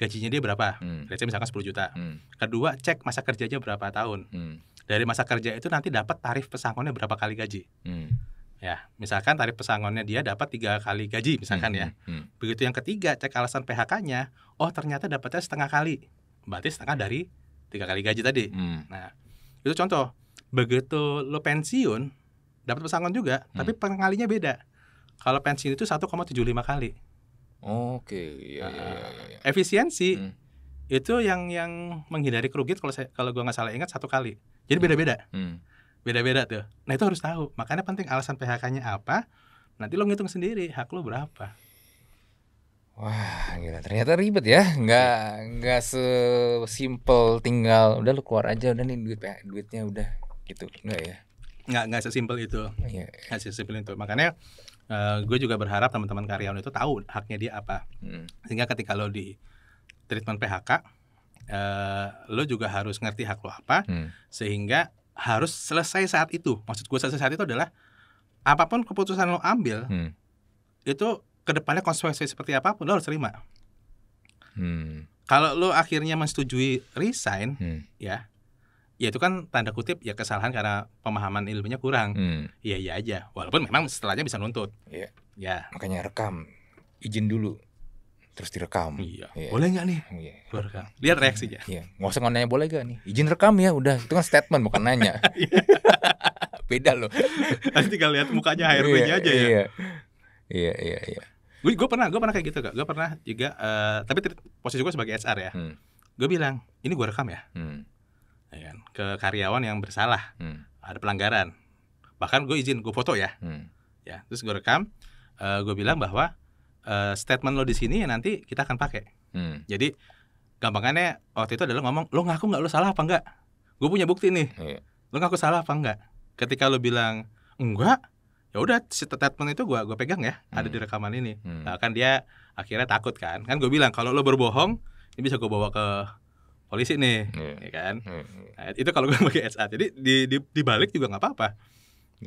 gajinya dia berapa? Hmm. misalkan 10 juta. Hmm. Kedua, cek masa kerjanya berapa tahun. Hmm dari masa kerja itu nanti dapat tarif pesangonnya berapa kali gaji. Hmm. Ya, misalkan tarif pesangonnya dia dapat tiga kali gaji misalkan hmm, ya. Hmm. hmm. Begitu yang ketiga cek alasan PHK-nya, oh ternyata dapatnya setengah kali. Berarti setengah dari tiga kali gaji tadi. Hmm. Nah, itu contoh. Begitu lo pensiun dapat pesangon juga, hmm. tapi pengalinya beda. Kalau pensiun itu 1,75 kali. Oke, okay, iya, iya, nah, iya, iya, iya. Efisiensi hmm itu yang yang menghindari kerugian kalau saya kalau gua nggak salah ingat satu kali jadi hmm. beda-beda hmm. beda-beda tuh nah itu harus tahu makanya penting alasan PHK-nya apa nanti lo ngitung sendiri hak lo berapa Wah, gila. Ternyata ribet ya. Nggak iya. nggak sesimpel tinggal udah lu keluar aja udah nih duit duitnya udah gitu. Enggak ya? Nggak nggak sesimpel itu. Iya. nggak yeah. sesimpel itu. Makanya uh, eh, gue juga berharap teman-teman karyawan itu tahu haknya dia apa. Hmm. Sehingga ketika lo di treatment PHK, uh, eh, lo juga harus ngerti hak lo apa, hmm. sehingga harus selesai saat itu. Maksud gue selesai saat itu adalah apapun keputusan lo ambil, hmm. itu kedepannya konsekuensi seperti apapun lo harus terima. Hmm. Kalau lo akhirnya menyetujui resign, hmm. ya, ya itu kan tanda kutip ya kesalahan karena pemahaman ilmunya kurang. Iya hmm. iya aja. Walaupun memang setelahnya bisa nuntut. Iya. Ya. Makanya rekam, izin dulu terus direkam. Iya. Yeah. Boleh nggak nih? Iya. Yeah. Rekam. Lihat reaksinya. Iya. Yeah. Nggak usah nanya boleh gak nih. Izin rekam ya udah. Itu kan statement bukan nanya. Iya. Beda loh. Nanti tinggal lihat mukanya HRD-nya iya, aja ya. Iya. Iya iya iya. Gue pernah gue pernah kayak gitu kak. Gue pernah juga uh, tapi posisi gue sebagai HR ya. Hmm. Gue bilang ini gue rekam ya. Hmm. Ya kan? Ke karyawan yang bersalah. Hmm. Ada pelanggaran. Bahkan gue izin gue foto ya. Hmm. Ya terus gue rekam. Uh, gue bilang bahwa uh, statement lo di sini ya nanti kita akan pakai. Hmm. Jadi gampangannya waktu itu adalah ngomong lo ngaku nggak lo salah apa enggak? Gue punya bukti nih. Yeah. Lo ngaku salah apa enggak? Ketika lo bilang enggak, ya udah statement itu gue gue pegang ya hmm. ada di hmm. rekaman ini hmm. nah, kan dia akhirnya takut kan kan gue bilang kalau lo berbohong ini bisa gue bawa ke polisi nih yeah. ya kan yeah. Iya. nah, itu kalau gue pakai SA jadi di di, di balik juga nggak apa-apa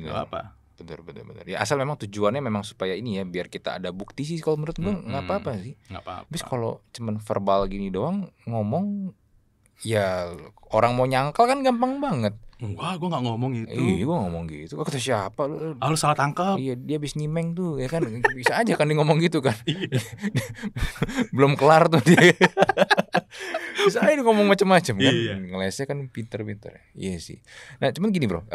nggak yeah. apa bener bener bener ya asal memang tujuannya memang supaya ini ya biar kita ada bukti sih kalau menurut gue nggak hmm, apa apa sih nggak apa, -apa. Habis kalau cuman verbal gini doang ngomong ya orang mau nyangkal kan gampang banget wah gue gak ngomong gitu Iya, gue ngomong gitu Kata siapa lu? Ah, lu salah tangkap Iya, dia habis nyimeng tuh Ya kan, bisa aja kan dia ngomong gitu kan iya. Belum kelar tuh dia Bisa aja dia ngomong macam-macam kan iya. Ngelesnya kan pinter-pinter Iya sih Nah, cuman gini bro uh,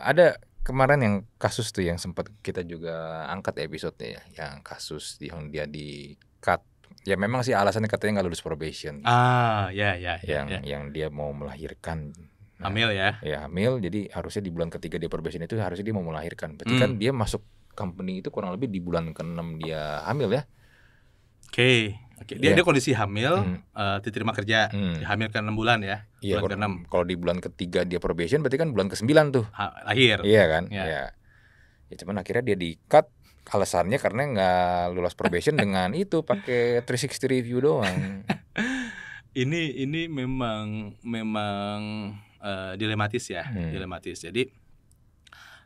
Ada kemarin yang kasus tuh yang sempat kita juga angkat episode ya, yang kasus di dia di cut. Ya memang sih alasannya katanya nggak lulus probation. Ah, ya, ya ya. Yang ya. yang dia mau melahirkan. Nah, hamil ya? Ya hamil, jadi harusnya di bulan ketiga dia probation itu harusnya dia mau melahirkan. Berarti hmm. kan dia masuk company itu kurang lebih di bulan keenam dia hamil ya. Oke. Okay. Okay. Dia yeah. dia kondisi hamil, hmm. uh, diterima kerja, hmm. hamil ke enam bulan ya. Iya, bulan keenam. Kalau di bulan ketiga dia probation, berarti kan bulan ke sembilan tuh. Ha, akhir. Iya kan? Ya. Iya. Yeah. Ya. ya cuman akhirnya dia di cut alasannya karena nggak lulus probation dengan itu pakai 360 review doang. ini ini memang memang uh, dilematis ya, hmm. dilematis. Jadi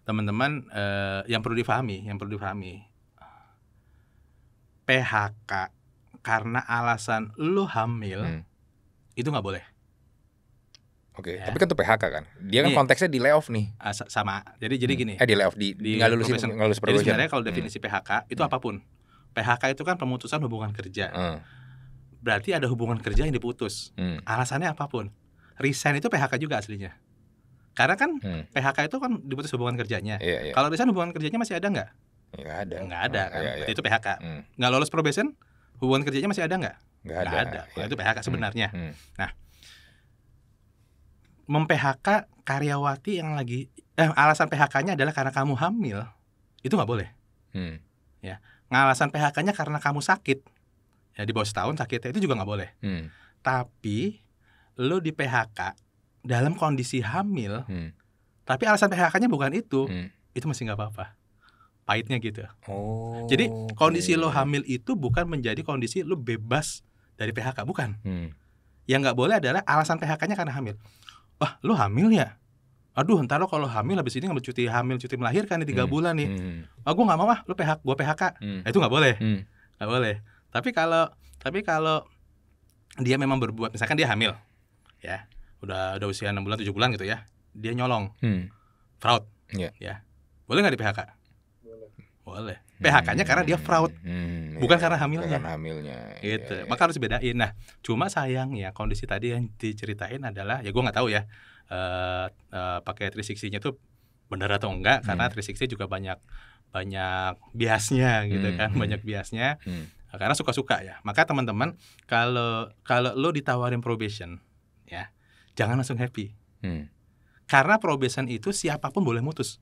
teman-teman uh, yang perlu difahami, yang perlu difahami, PHK karena alasan lu hamil hmm. itu nggak boleh. Oke, okay. ya. tapi kan itu PHK kan. Dia kan Ini, iya. konteksnya di layoff nih. Ah, sama. Jadi jadi hmm. gini. Eh di layoff di, di lulus nggak lulus Jadi sebenarnya kalau hmm. definisi hmm. PHK itu hmm. apapun. PHK itu kan pemutusan hubungan kerja. Hmm. Berarti ada hubungan kerja yang diputus. Hmm. Alasannya apapun. Resign itu PHK juga aslinya. Karena kan hmm. PHK itu kan diputus hubungan kerjanya. Yeah, yeah. Kalau resign hubungan kerjanya masih ada nggak? Nggak ada. Nggak ada. Iya, kan? Iya, iya. itu PHK. Hmm. lolos probation, hubungan kerjanya masih ada nggak? Nggak ada. ada. Ya. Itu PHK sebenarnya. Hmm. Hmm. Nah, memPHK phk karyawati yang lagi eh, alasan PHK-nya adalah karena kamu hamil, itu nggak boleh. Hmm. Ya, ngalasan nah, PHK-nya karena kamu sakit. Ya di bawah setahun sakitnya itu juga nggak boleh. Hmm. Tapi lo di PHK dalam kondisi hamil, hmm. tapi alasan PHK-nya bukan itu, hmm. itu masih nggak apa-apa pahitnya gitu. Oh. Jadi kondisi lo hamil itu bukan menjadi kondisi lo bebas dari PHK, bukan. Hmm. Yang nggak boleh adalah alasan PHK-nya karena hamil. Wah, lo hamil ya? Aduh, ntar lo kalau hamil habis ini ngambil cuti hamil, cuti melahirkan nih tiga hmm. bulan nih. Hmm. Ah, gue nggak mau ah, lo PHK, gue PHK. Hmm. Nah, itu nggak boleh, hmm. nggak hmm. boleh. Tapi kalau tapi kalau dia memang berbuat, misalkan dia hamil, ya, udah udah usia enam bulan tujuh bulan gitu ya, dia nyolong, hmm. fraud, yeah. ya, boleh nggak di PHK? Boleh. PHK-nya karena dia fraud, hmm, hmm bukan iya. karena hamilnya. Karena hamilnya. Gitu. Iya, iya. Maka harus bedain. Nah, cuma sayang ya kondisi tadi yang diceritain adalah ya gue nggak tahu ya uh, uh, pakai 360-nya tuh benar atau enggak hmm. karena 360 juga banyak banyak biasnya gitu kan, hmm. kan, banyak biasnya. Hmm. Karena suka-suka ya. Maka teman-teman kalau kalau lo ditawarin probation ya, jangan langsung happy. Hmm. Karena probation itu siapapun boleh mutus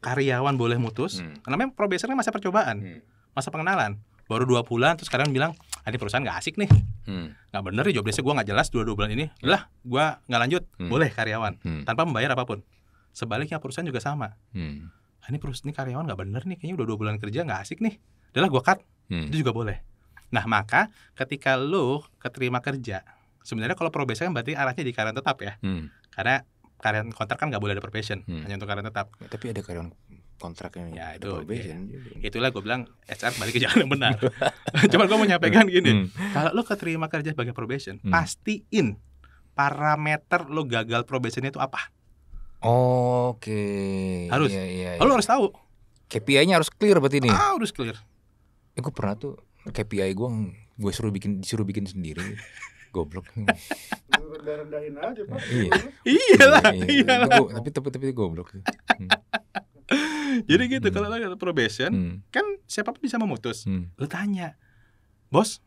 karyawan boleh mutus hmm. karena probation kan masa percobaan hmm. masa pengenalan baru dua bulan terus sekarang bilang ah, ini perusahaan gak asik nih hmm. gak bener ya job gue gak jelas dua dua bulan ini hmm. lah gue nggak lanjut hmm. boleh karyawan hmm. tanpa membayar apapun sebaliknya perusahaan juga sama hmm. Ah, ini perusahaan ini karyawan nggak bener nih kayaknya udah dua bulan kerja nggak asik nih adalah gue cut hmm. itu juga boleh nah maka ketika lo keterima kerja sebenarnya kalau probation berarti arahnya di karyawan tetap ya hmm. karena karyawan kontrak kan nggak boleh ada probation, hmm. hanya untuk karyawan tetap. Ya, tapi ada karyawan kontrak yang ya, itu, probation. Ya. Itulah gue bilang HR balik ke jalan yang benar. Cuman gue mau nyampaikan hmm. gini, hmm. kalau lo keterima kerja sebagai probation, hmm. pastiin parameter lo gagal probation itu apa. Oke. Okay. Harus. ya, ya, ya. Lo iya. harus tahu. KPI-nya harus clear berarti ini. Ah, harus clear. Ya, eh, gue pernah tuh KPI gue gue suruh bikin disuruh bikin sendiri. goblok rendah-rendahin aja pak iya iyalah iya, iyalah tapi tapi tapi goblok hmm. jadi hmm. gitu hmm. kalau lagi probation hmm. kan pun bisa memutus hmm. lu tanya bos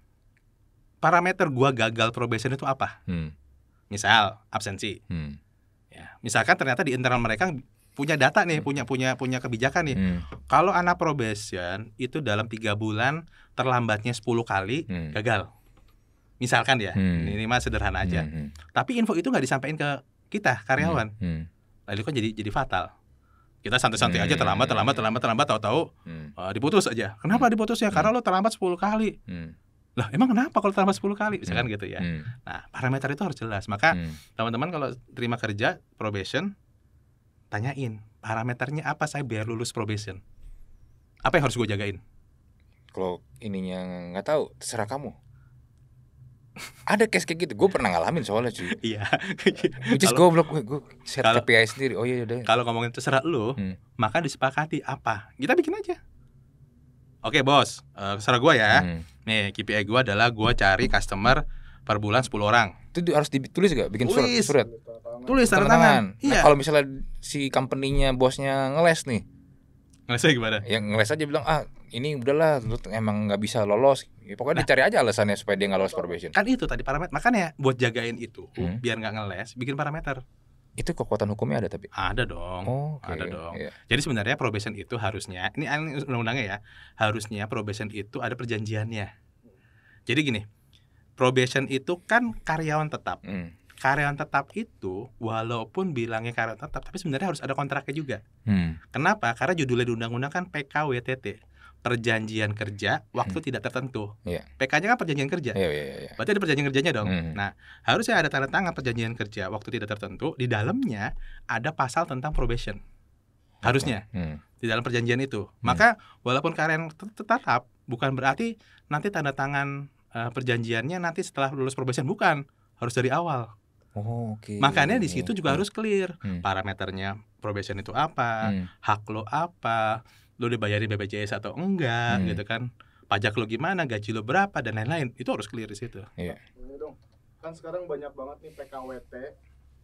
parameter gua gagal probation itu apa hmm. misal absensi hmm. ya misalkan ternyata di internal mereka punya data nih, hmm. punya punya punya kebijakan nih. Hmm. Kalau anak probation itu dalam tiga bulan terlambatnya 10 kali hmm. gagal misalkan ya hmm. ini mah sederhana aja hmm, hmm. tapi info itu nggak disampaikan ke kita karyawan hmm. Hmm. lalu kan jadi jadi fatal kita santai-santai hmm. aja terlambat iya, terlambat iya. terlambat terlambat tahu-tahu hmm. uh, diputus aja kenapa hmm. diputus ya karena hmm. lo terlambat 10 kali hmm. lah emang kenapa kalau terlambat 10 kali misalkan hmm. gitu ya hmm. nah parameter itu harus jelas maka teman teman-teman kalau terima kerja probation tanyain parameternya apa saya biar lulus probation apa yang harus gue jagain kalau ininya nggak tahu terserah kamu ada case kayak gitu gue pernah ngalamin soalnya cuy iya which is goblok gue share kalo, KPI sendiri oh iya, iya udah kalau ngomongin terserah lu hmm. maka disepakati apa kita bikin aja oke bos uh, eh, gue ya hmm. nih KPI gue adalah gue cari customer per bulan 10 orang itu harus ditulis gak bikin tulis. surat surat tulis tangan, tangan. Nah, iya. kalau misalnya si company-nya bosnya ngeles nih aja gimana? Yang ngeles aja bilang ah ini udahlah lu emang nggak bisa lolos. Ya, pokoknya nah, dicari aja alasannya supaya dia nggak lolos probation. Kan itu tadi parameter. Makanya buat jagain itu hmm. biar nggak ngeles, bikin parameter. Itu kekuatan hukumnya ada tapi? Ada dong. Oh, okay. Ada dong. Yeah. Jadi sebenarnya probation itu harusnya ini undang-undangnya ya. Harusnya probation itu ada perjanjiannya. Jadi gini, probation itu kan karyawan tetap. Hmm karyawan tetap itu walaupun bilangnya karyawan tetap tapi sebenarnya harus ada kontraknya juga hmm. kenapa karena judulnya di undang-undang kan PKWTT perjanjian kerja waktu hmm. tidak tertentu. Yeah. PK-nya kan perjanjian kerja. Yeah, yeah, yeah. Iya. Berarti ada perjanjian kerjanya dong. Hmm. Nah, harusnya ada tanda tangan perjanjian kerja waktu tidak tertentu. Di dalamnya ada pasal tentang probation. Harusnya okay. hmm. di dalam perjanjian itu. Hmm. Maka walaupun karyawan tetap bukan berarti nanti tanda tangan eh, perjanjiannya nanti setelah lulus probation bukan harus dari awal. Oh, Okay. Makanya di situ juga hmm. harus clear hmm. parameternya probation itu apa, hmm. hak lo apa, lo dibayari BPJS atau enggak hmm. gitu kan. Pajak lo gimana, gaji lo berapa dan lain-lain. Itu harus clear di situ. Iya. Yeah. Kan sekarang banyak banget nih PKWT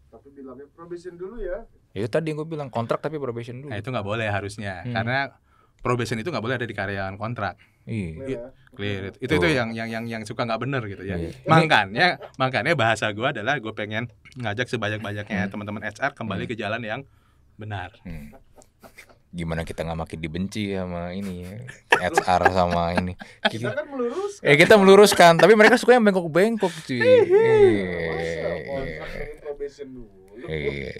tapi bilangnya probation dulu ya. Itu iya, tadi gue bilang kontrak tapi probation dulu. Nah, itu nggak boleh harusnya hmm. karena probation itu nggak boleh ada di karyawan kontrak. Iya. Clear. Ya? Itu itu yang yang yang yang suka nggak bener gitu ya. Iya. Makanya makanya bahasa gue adalah gue pengen ngajak sebanyak-banyaknya hmm. teman-teman HR kembali hmm. ke jalan yang benar. Hmm gimana kita nggak makin dibenci sama ini ya, HR sama ini kita, kita kan meluruskan ya kita meluruskan tapi mereka suka yang bengkok-bengkok cuy Iya, iya, iya. iya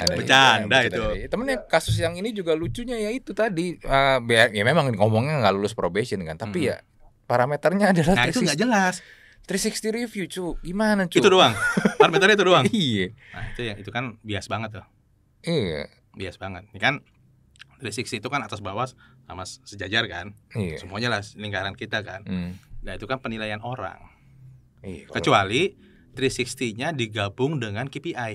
ada bercanda itu. Ya. Temennya kasus yang ini juga lucunya ya itu tadi uh, ya memang ngomongnya nggak lulus probation kan, tapi hmm. ya parameternya adalah nah, itu nggak jelas. 360 review cu gimana cu itu doang parameternya itu doang iya nah itu ya itu kan bias banget tuh iya bias banget ini kan 360 itu kan atas bawah sama sejajar kan. Iya. Semuanya lah lingkaran kita kan. mm. Nah, itu kan penilaian orang. Iya, Kecuali 360-nya digabung dengan KPI.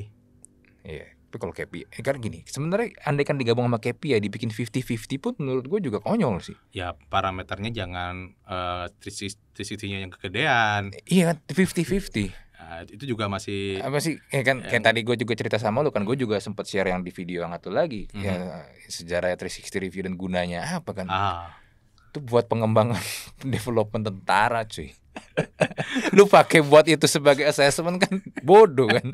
Iya. Tapi kalau KPI eh, kan gini, sebenarnya andai kan digabung sama KPI ya dibikin 50-50 pun menurut gue juga konyol sih. Ya parameternya jangan uh, eh, 360-nya yang kegedean. Iya, 50-50 itu juga masih masih ya kan yang, kayak ya. tadi gue juga cerita sama lu kan gue juga sempat share yang di video yang satu lagi mm -hmm. ya sejarah 360 review dan gunanya apa kan. Ah. Itu buat pengembangan development tentara, cuy. lu pakai buat itu sebagai assessment kan bodoh kan.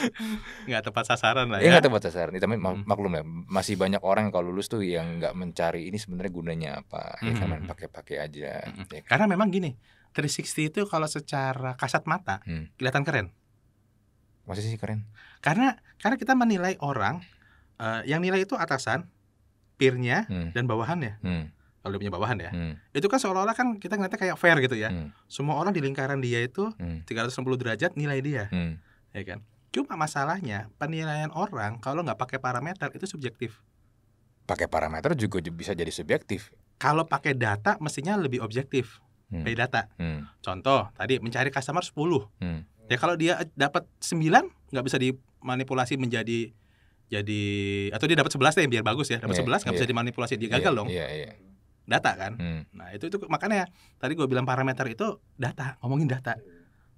nggak tepat sasaran lah ya. ya, tepat sasaran. Tapi hmm. maklum ya, masih banyak orang yang kalau lulus tuh yang nggak mencari ini sebenarnya gunanya apa. Hmm. Ya kan mhm, mhm. pakai-pakai aja. Mhm. Ya. Kan? Karena memang gini, 360 itu kalau secara kasat mata hmm. kelihatan keren. Masih sih keren. Karena karena kita menilai orang uh, yang nilai itu atasan, peernya hmm. dan bawahannya. Hmm. Kalau dia punya bawahan ya. Hmm. Itu kan seolah-olah kan kita ngeliatnya kayak fair gitu ya. Hmm. Semua orang di lingkaran dia itu hmm. 360 derajat nilai dia. Hmm. Ya kan? Cuma masalahnya penilaian orang kalau nggak pakai parameter itu subjektif. Pakai parameter juga bisa jadi subjektif. Kalau pakai data mestinya lebih objektif hmm. pay data. Hmm. Contoh tadi mencari customer 10. Hmm. Ya kalau dia dapat 9 nggak bisa dimanipulasi menjadi jadi atau dia dapat 11 deh biar bagus ya. Dapat yeah, iya, 11 nggak yeah. bisa dimanipulasi dia iya, gagal yeah, dong. Yeah, yeah. Data kan. Hmm. Nah, itu itu makanya tadi gue bilang parameter itu data, ngomongin data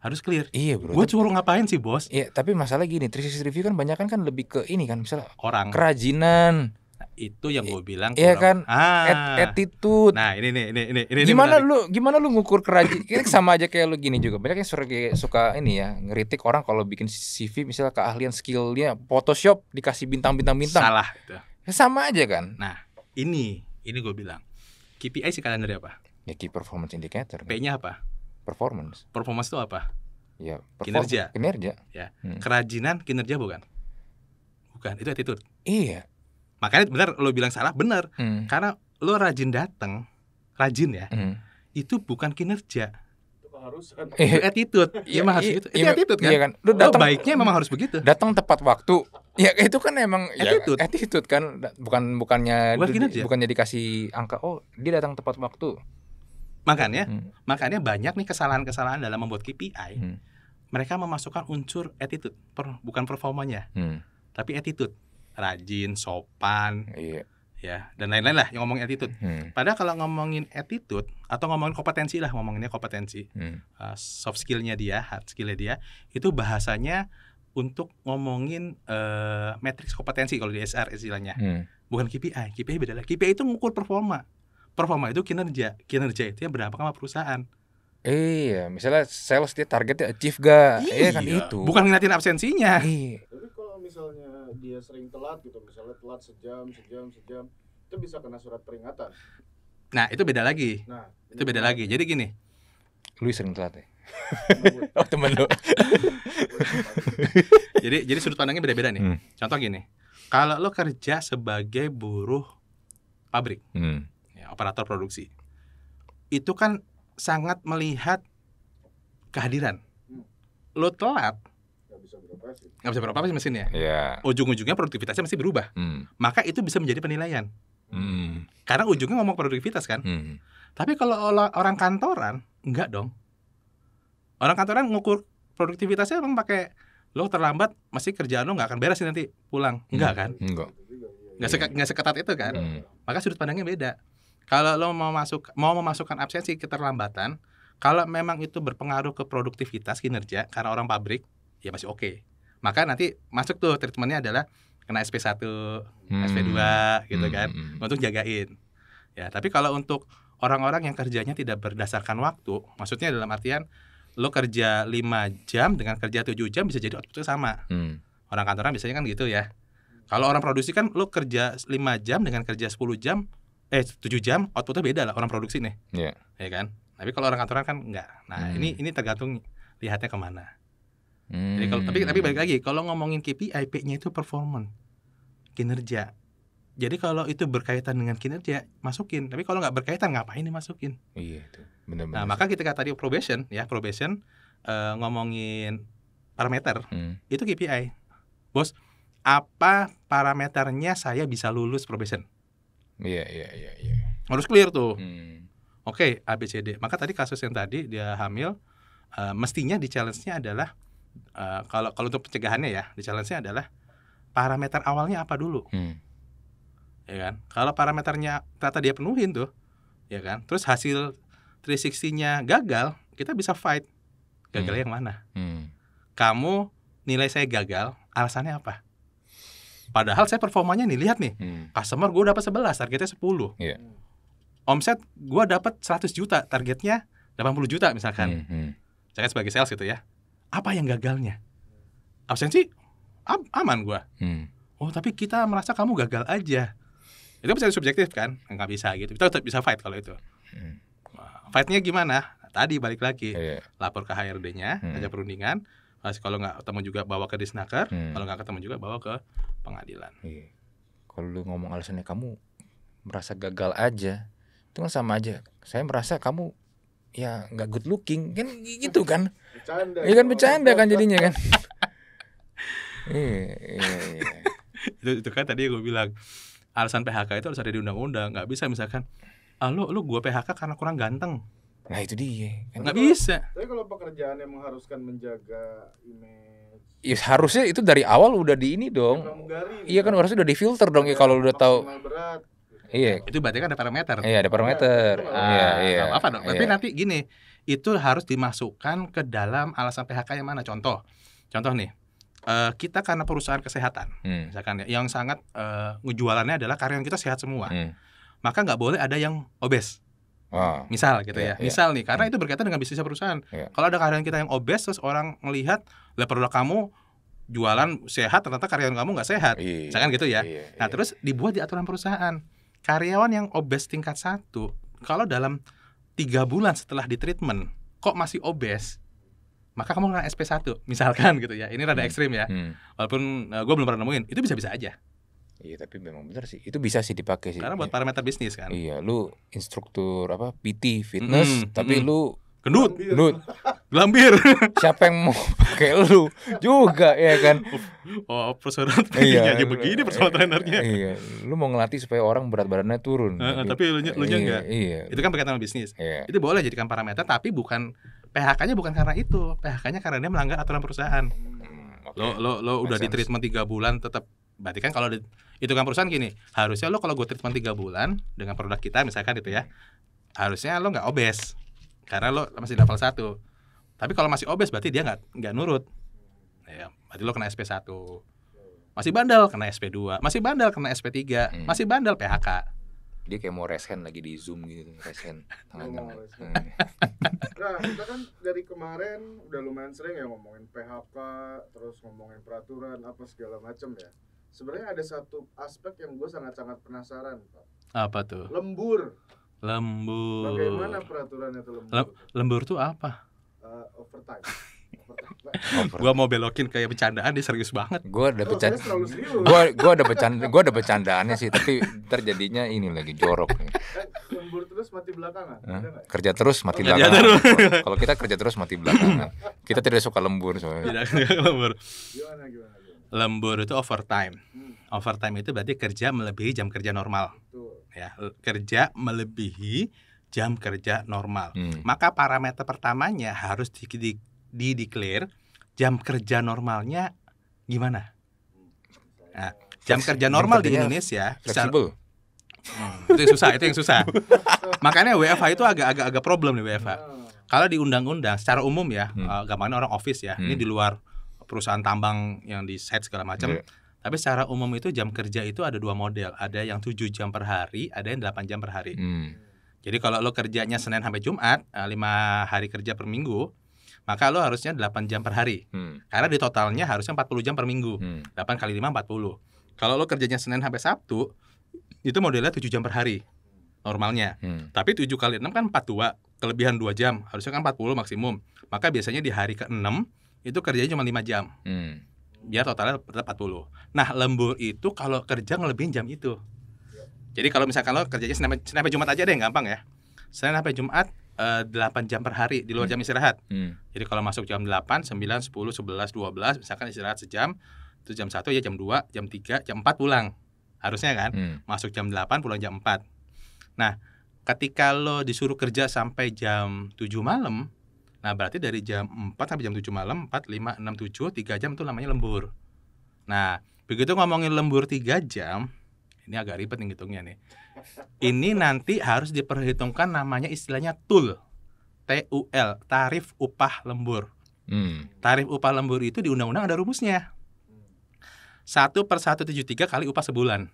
harus clear. Iya bro. Gue curung ngapain sih bos? Iya tapi masalah gini, 360 review kan banyak kan lebih ke ini kan misalnya orang kerajinan, itu yang gue bilang Iya kan ah. attitude nah ini nih ini ini ini gimana ini lu gimana lu ngukur kerajinan kita sama aja kayak lu gini juga banyak yang suka suka ini ya ngeritik orang kalau bikin CV misalnya keahlian skillnya Photoshop dikasih bintang bintang bintang salah ya, sama aja kan nah ini ini gue bilang KPI kalian dari apa ya key performance indicator P-nya apa performance performance itu apa ya kinerja kinerja ya hmm. kerajinan kinerja bukan bukan itu attitude iya makanya benar lo bilang salah benar hmm. karena lo rajin datang rajin ya hmm. itu bukan kinerja keharusan. Eh, itu attitude. Iya, iya mah harus iya, itu Itu iya, attitude kan. Iya kan. Lu oh, datang baiknya memang harus begitu. Datang tepat waktu. Ya itu kan emang attitude. Ya, attitude kan bukan bukannya bukan di, bukannya dikasih angka oh dia datang tepat waktu. Makanya hmm. makanya banyak nih kesalahan-kesalahan dalam membuat KPI. Hmm. Mereka memasukkan unsur attitude, per, bukan performanya. Hmm. Tapi attitude rajin, sopan, iya. ya dan lain-lain lah yang ngomong attitude. Hmm. Padahal kalau ngomongin attitude atau ngomongin kompetensi lah, ngomonginnya kompetensi, hmm. uh, soft skillnya dia, hard skillnya dia, itu bahasanya untuk ngomongin uh, matriks kompetensi kalau di SR istilahnya, hmm. bukan KPI. KPI beda lah. KPI itu mengukur performa. Performa itu kinerja, kinerja itu yang berapa sama perusahaan. Iya, misalnya sales dia targetnya achieve gak? Iya, eh, kan iya. itu. Bukan ngeliatin absensinya. Iya misalnya dia sering telat gitu, misalnya telat sejam, sejam, sejam, itu bisa kena surat peringatan. Nah, itu beda lagi. Nah, itu beda lagi. lagi. Jadi gini. Lu sering telat ya? oh, temen lu. jadi jadi sudut pandangnya beda-beda nih. Hmm. Contoh gini. Kalau lo kerja sebagai buruh pabrik, hmm. ya, operator produksi, itu kan sangat melihat kehadiran. Hmm. Lo telat, bisa berapa Nggak bisa berapa sih mesinnya. Yeah. Ujung-ujungnya produktivitasnya masih berubah. Hmm. Maka itu bisa menjadi penilaian. Hmm. Karena ujungnya ngomong produktivitas kan. Hmm. Tapi kalau orang kantoran enggak dong. Orang kantoran ngukur produktivitasnya emang pakai lo terlambat masih kerjaan lo nggak akan beres nanti pulang. Hmm. Enggak kan? Enggak. Enggak iya, iya. seketat itu kan. Hmm. Maka sudut pandangnya beda. Kalau lo mau masuk mau memasukkan absensi keterlambatan, kalau memang itu berpengaruh ke produktivitas kinerja karena orang pabrik, ya masih oke. Okay. Maka nanti masuk tuh treatmentnya adalah kena SP1, hmm. SP2 gitu kan hmm, hmm, hmm. untuk jagain. Ya, tapi kalau untuk orang-orang yang kerjanya tidak berdasarkan waktu, maksudnya dalam artian lo kerja 5 jam dengan kerja 7 jam bisa jadi outputnya sama. Hmm. Orang kantoran biasanya kan gitu ya. Kalau orang produksi kan lo kerja 5 jam dengan kerja 10 jam eh 7 jam outputnya beda lah orang produksi nih. Iya. Yeah. Ya kan? Tapi kalau orang kantoran kan enggak. Nah, hmm. ini ini tergantung lihatnya kemana. Hmm. Jadi kalau tapi tapi hmm. balik lagi kalau ngomongin KPI IP-nya itu performance kinerja. Jadi kalau itu berkaitan dengan kinerja masukin, tapi kalau nggak berkaitan ngapain dimasukin? Iya itu benar-benar. Nah maka kita kata tadi probation ya probation uh, ngomongin parameter hmm. itu KPI, bos apa parameternya saya bisa lulus probation? Iya iya iya. iya. Harus clear tuh. Hmm. Oke okay, ABCD. Maka tadi kasus yang tadi dia hamil uh, mestinya di challenge-nya adalah uh, kalau kalau untuk pencegahannya ya di challenge-nya adalah parameter awalnya apa dulu hmm. ya kan kalau parameternya ternyata dia penuhin tuh ya kan terus hasil 360-nya gagal kita bisa fight gagal hmm. yang mana hmm. kamu nilai saya gagal alasannya apa padahal saya performanya nih lihat nih hmm. customer gue dapat 11 targetnya 10 yeah. Iya. omset gue dapat 100 juta targetnya 80 juta misalkan hmm. hmm. saya sebagai sales gitu ya apa yang gagalnya? Absensi aman gue. Hmm. Oh tapi kita merasa kamu gagal aja. Itu bisa subjektif kan? Nggak bisa gitu. Kita tetap bisa fight kalau itu. Hmm. Fightnya gimana? Tadi balik lagi yeah. lapor ke HRD-nya, hmm. ada perundingan. Kalau nggak ketemu juga bawa ke disnaker. Hmm. Kalau nggak ketemu juga bawa ke pengadilan. Yeah. Kalau lu ngomong alasannya kamu merasa gagal aja, itu kan sama aja. Saya merasa kamu ya nggak good looking kan gitu kan Bercanda. Iya kan bercanda kan jadinya kan. iya, iya, iya. itu, kan tadi gue bilang alasan PHK itu harus ada di undang-undang. nggak bisa misalkan ah, lo lo gue PHK karena kurang ganteng. Nah itu dia. Kan nggak bisa. Tapi kalau pekerjaan yang mengharuskan menjaga image. Ya, harusnya itu dari awal udah di ini dong. iya kan harusnya udah di filter dong ya, kalau udah tahu. Iya. Itu berarti kan ada parameter. Iya, ada parameter. Iya, iya. iya. Apa, apa dong? Tapi iya. nanti gini, itu harus dimasukkan ke dalam alasan PHK yang mana contoh contoh nih uh, kita karena perusahaan kesehatan hmm. misalkan ya yang sangat uh, ngejualannya adalah karyawan kita sehat semua hmm. maka nggak boleh ada yang obes Wow. Ah. Misal gitu yeah, ya. Iya. Misal yeah. nih karena yeah. Hmm. itu berkaitan dengan bisnis perusahaan. Yeah. Kalau ada karyawan kita yang obes terus orang melihat lah produk kamu jualan sehat ternyata karyawan kamu nggak sehat. Yeah. Misalkan gitu ya. Yeah, nah, iya. terus dibuat di aturan perusahaan. Karyawan yang obes tingkat satu kalau dalam tiga bulan setelah di treatment kok masih obes maka kamu kena SP1 misalkan gitu ya ini rada hmm. ekstrim ya hmm. walaupun uh, eh, gue belum pernah nemuin itu bisa-bisa aja Iya tapi memang benar sih itu bisa sih dipakai sih karena buat iya. parameter bisnis kan iya lu instruktur apa PT fitness hmm, -hmm. tapi -hmm. lu Gendut. Gendut. Lambir. Siapa yang mau pakai lu juga ya kan? Oh, persoalan iya, aja begini persoalan trenernya. Iya, lu mau ngelatih supaya orang berat badannya turun. Uh, tapi lu lu iya, enggak. Iya. Itu kan berkaitan sama bisnis. Iya. Itu boleh jadikan parameter tapi bukan PHK-nya bukan karena itu. PHK-nya karena dia melanggar aturan perusahaan. Hmm, okay. Lo lo lo udah di treatment tiga bulan tetap berarti kan kalau itu kan perusahaan gini, harusnya lo kalau gue treatment tiga bulan dengan produk kita misalkan itu ya. Harusnya lo nggak obes karena lo masih level 1 tapi kalau masih obes berarti dia nggak nggak nurut ya berarti lo kena SP1 masih bandel kena SP2 masih bandel kena SP3 iya. masih bandel PHK dia kayak mau resen lagi di zoom gitu resen iya. nah kita kan dari kemarin udah lumayan sering ya ngomongin PHK terus ngomongin peraturan apa segala macam ya sebenarnya ada satu aspek yang gue sangat-sangat penasaran pak apa tuh lembur Lembur. Bagaimana peraturannya itu lembur? lembur tuh apa? Uh, overtime. gua mau belokin kayak bercandaan dia serius banget. Gua ada bercanda. Oh, gua gua ada bercanda, gua ada bercandaannya sih, tapi terjadinya ini lagi jorok nih. Eh, lembur terus mati belakangan. Kerja terus mati oh, belakangan. Kalau kita kerja terus mati belakangan. kita tidak suka lembur soalnya. Tidak suka lembur. Lembur itu overtime. Hmm. Overtime itu berarti kerja melebihi jam kerja normal ya kerja melebihi jam kerja normal. Hmm. Maka parameter pertamanya harus di, di, di declare jam kerja normalnya gimana? Nah, jam kerja normal di Indonesia fleksibel. Hmm, itu yang susah, itu yang susah. Makanya WFH itu agak-agak agak problem nih WFH. Kalau di undang-undang secara umum ya, hmm. uh, gampangnya orang office ya. Hmm. Ini di luar perusahaan tambang yang di site segala macam. Yeah tapi secara umum itu jam kerja itu ada dua model, ada yang 7 jam per hari, ada yang 8 jam per hari. Hmm. Jadi kalau lo kerjanya Senin sampai Jumat, 5 eh, hari kerja per minggu, maka lo harusnya 8 jam per hari. Hmm. Karena di totalnya harusnya 40 jam per minggu. Hmm. 8 kali 5 40. Kalau lo kerjanya Senin sampai Sabtu, itu modelnya 7 jam per hari normalnya. Hmm. Tapi 7 kali 6 kan 42, kelebihan 2 jam, harusnya kan 40 maksimum. Maka biasanya di hari ke-6 itu kerjanya cuma 5 jam. Hmm biar totalnya tetap 40. Nah, lembur itu kalau kerja ngelebihin jam itu. Jadi kalau misalkan lo kerjanya Senin, sampai Jumat aja deh, gampang ya. Senin sampai Jumat 8 eh, jam per hari di luar hmm. jam istirahat. Hmm. Jadi kalau masuk jam 8, 9, 10, 11, 12 misalkan istirahat sejam, itu jam 1 ya jam 2, jam 3, jam 4 pulang. Harusnya kan hmm. masuk jam 8, pulang jam 4. Nah, ketika lo disuruh kerja sampai jam 7 malam, Nah, berarti dari jam 4 sampai jam 7 malam, 4, 5, 6, 7, 3 jam itu namanya lembur. Nah, begitu ngomongin lembur 3 jam, ini agak ribet nih ngitungnya nih. Ini nanti harus diperhitungkan namanya istilahnya TUL. T-U-L, tarif upah lembur. Hmm. Tarif upah lembur itu di undang-undang ada rumusnya. 1 per 173 kali upah sebulan.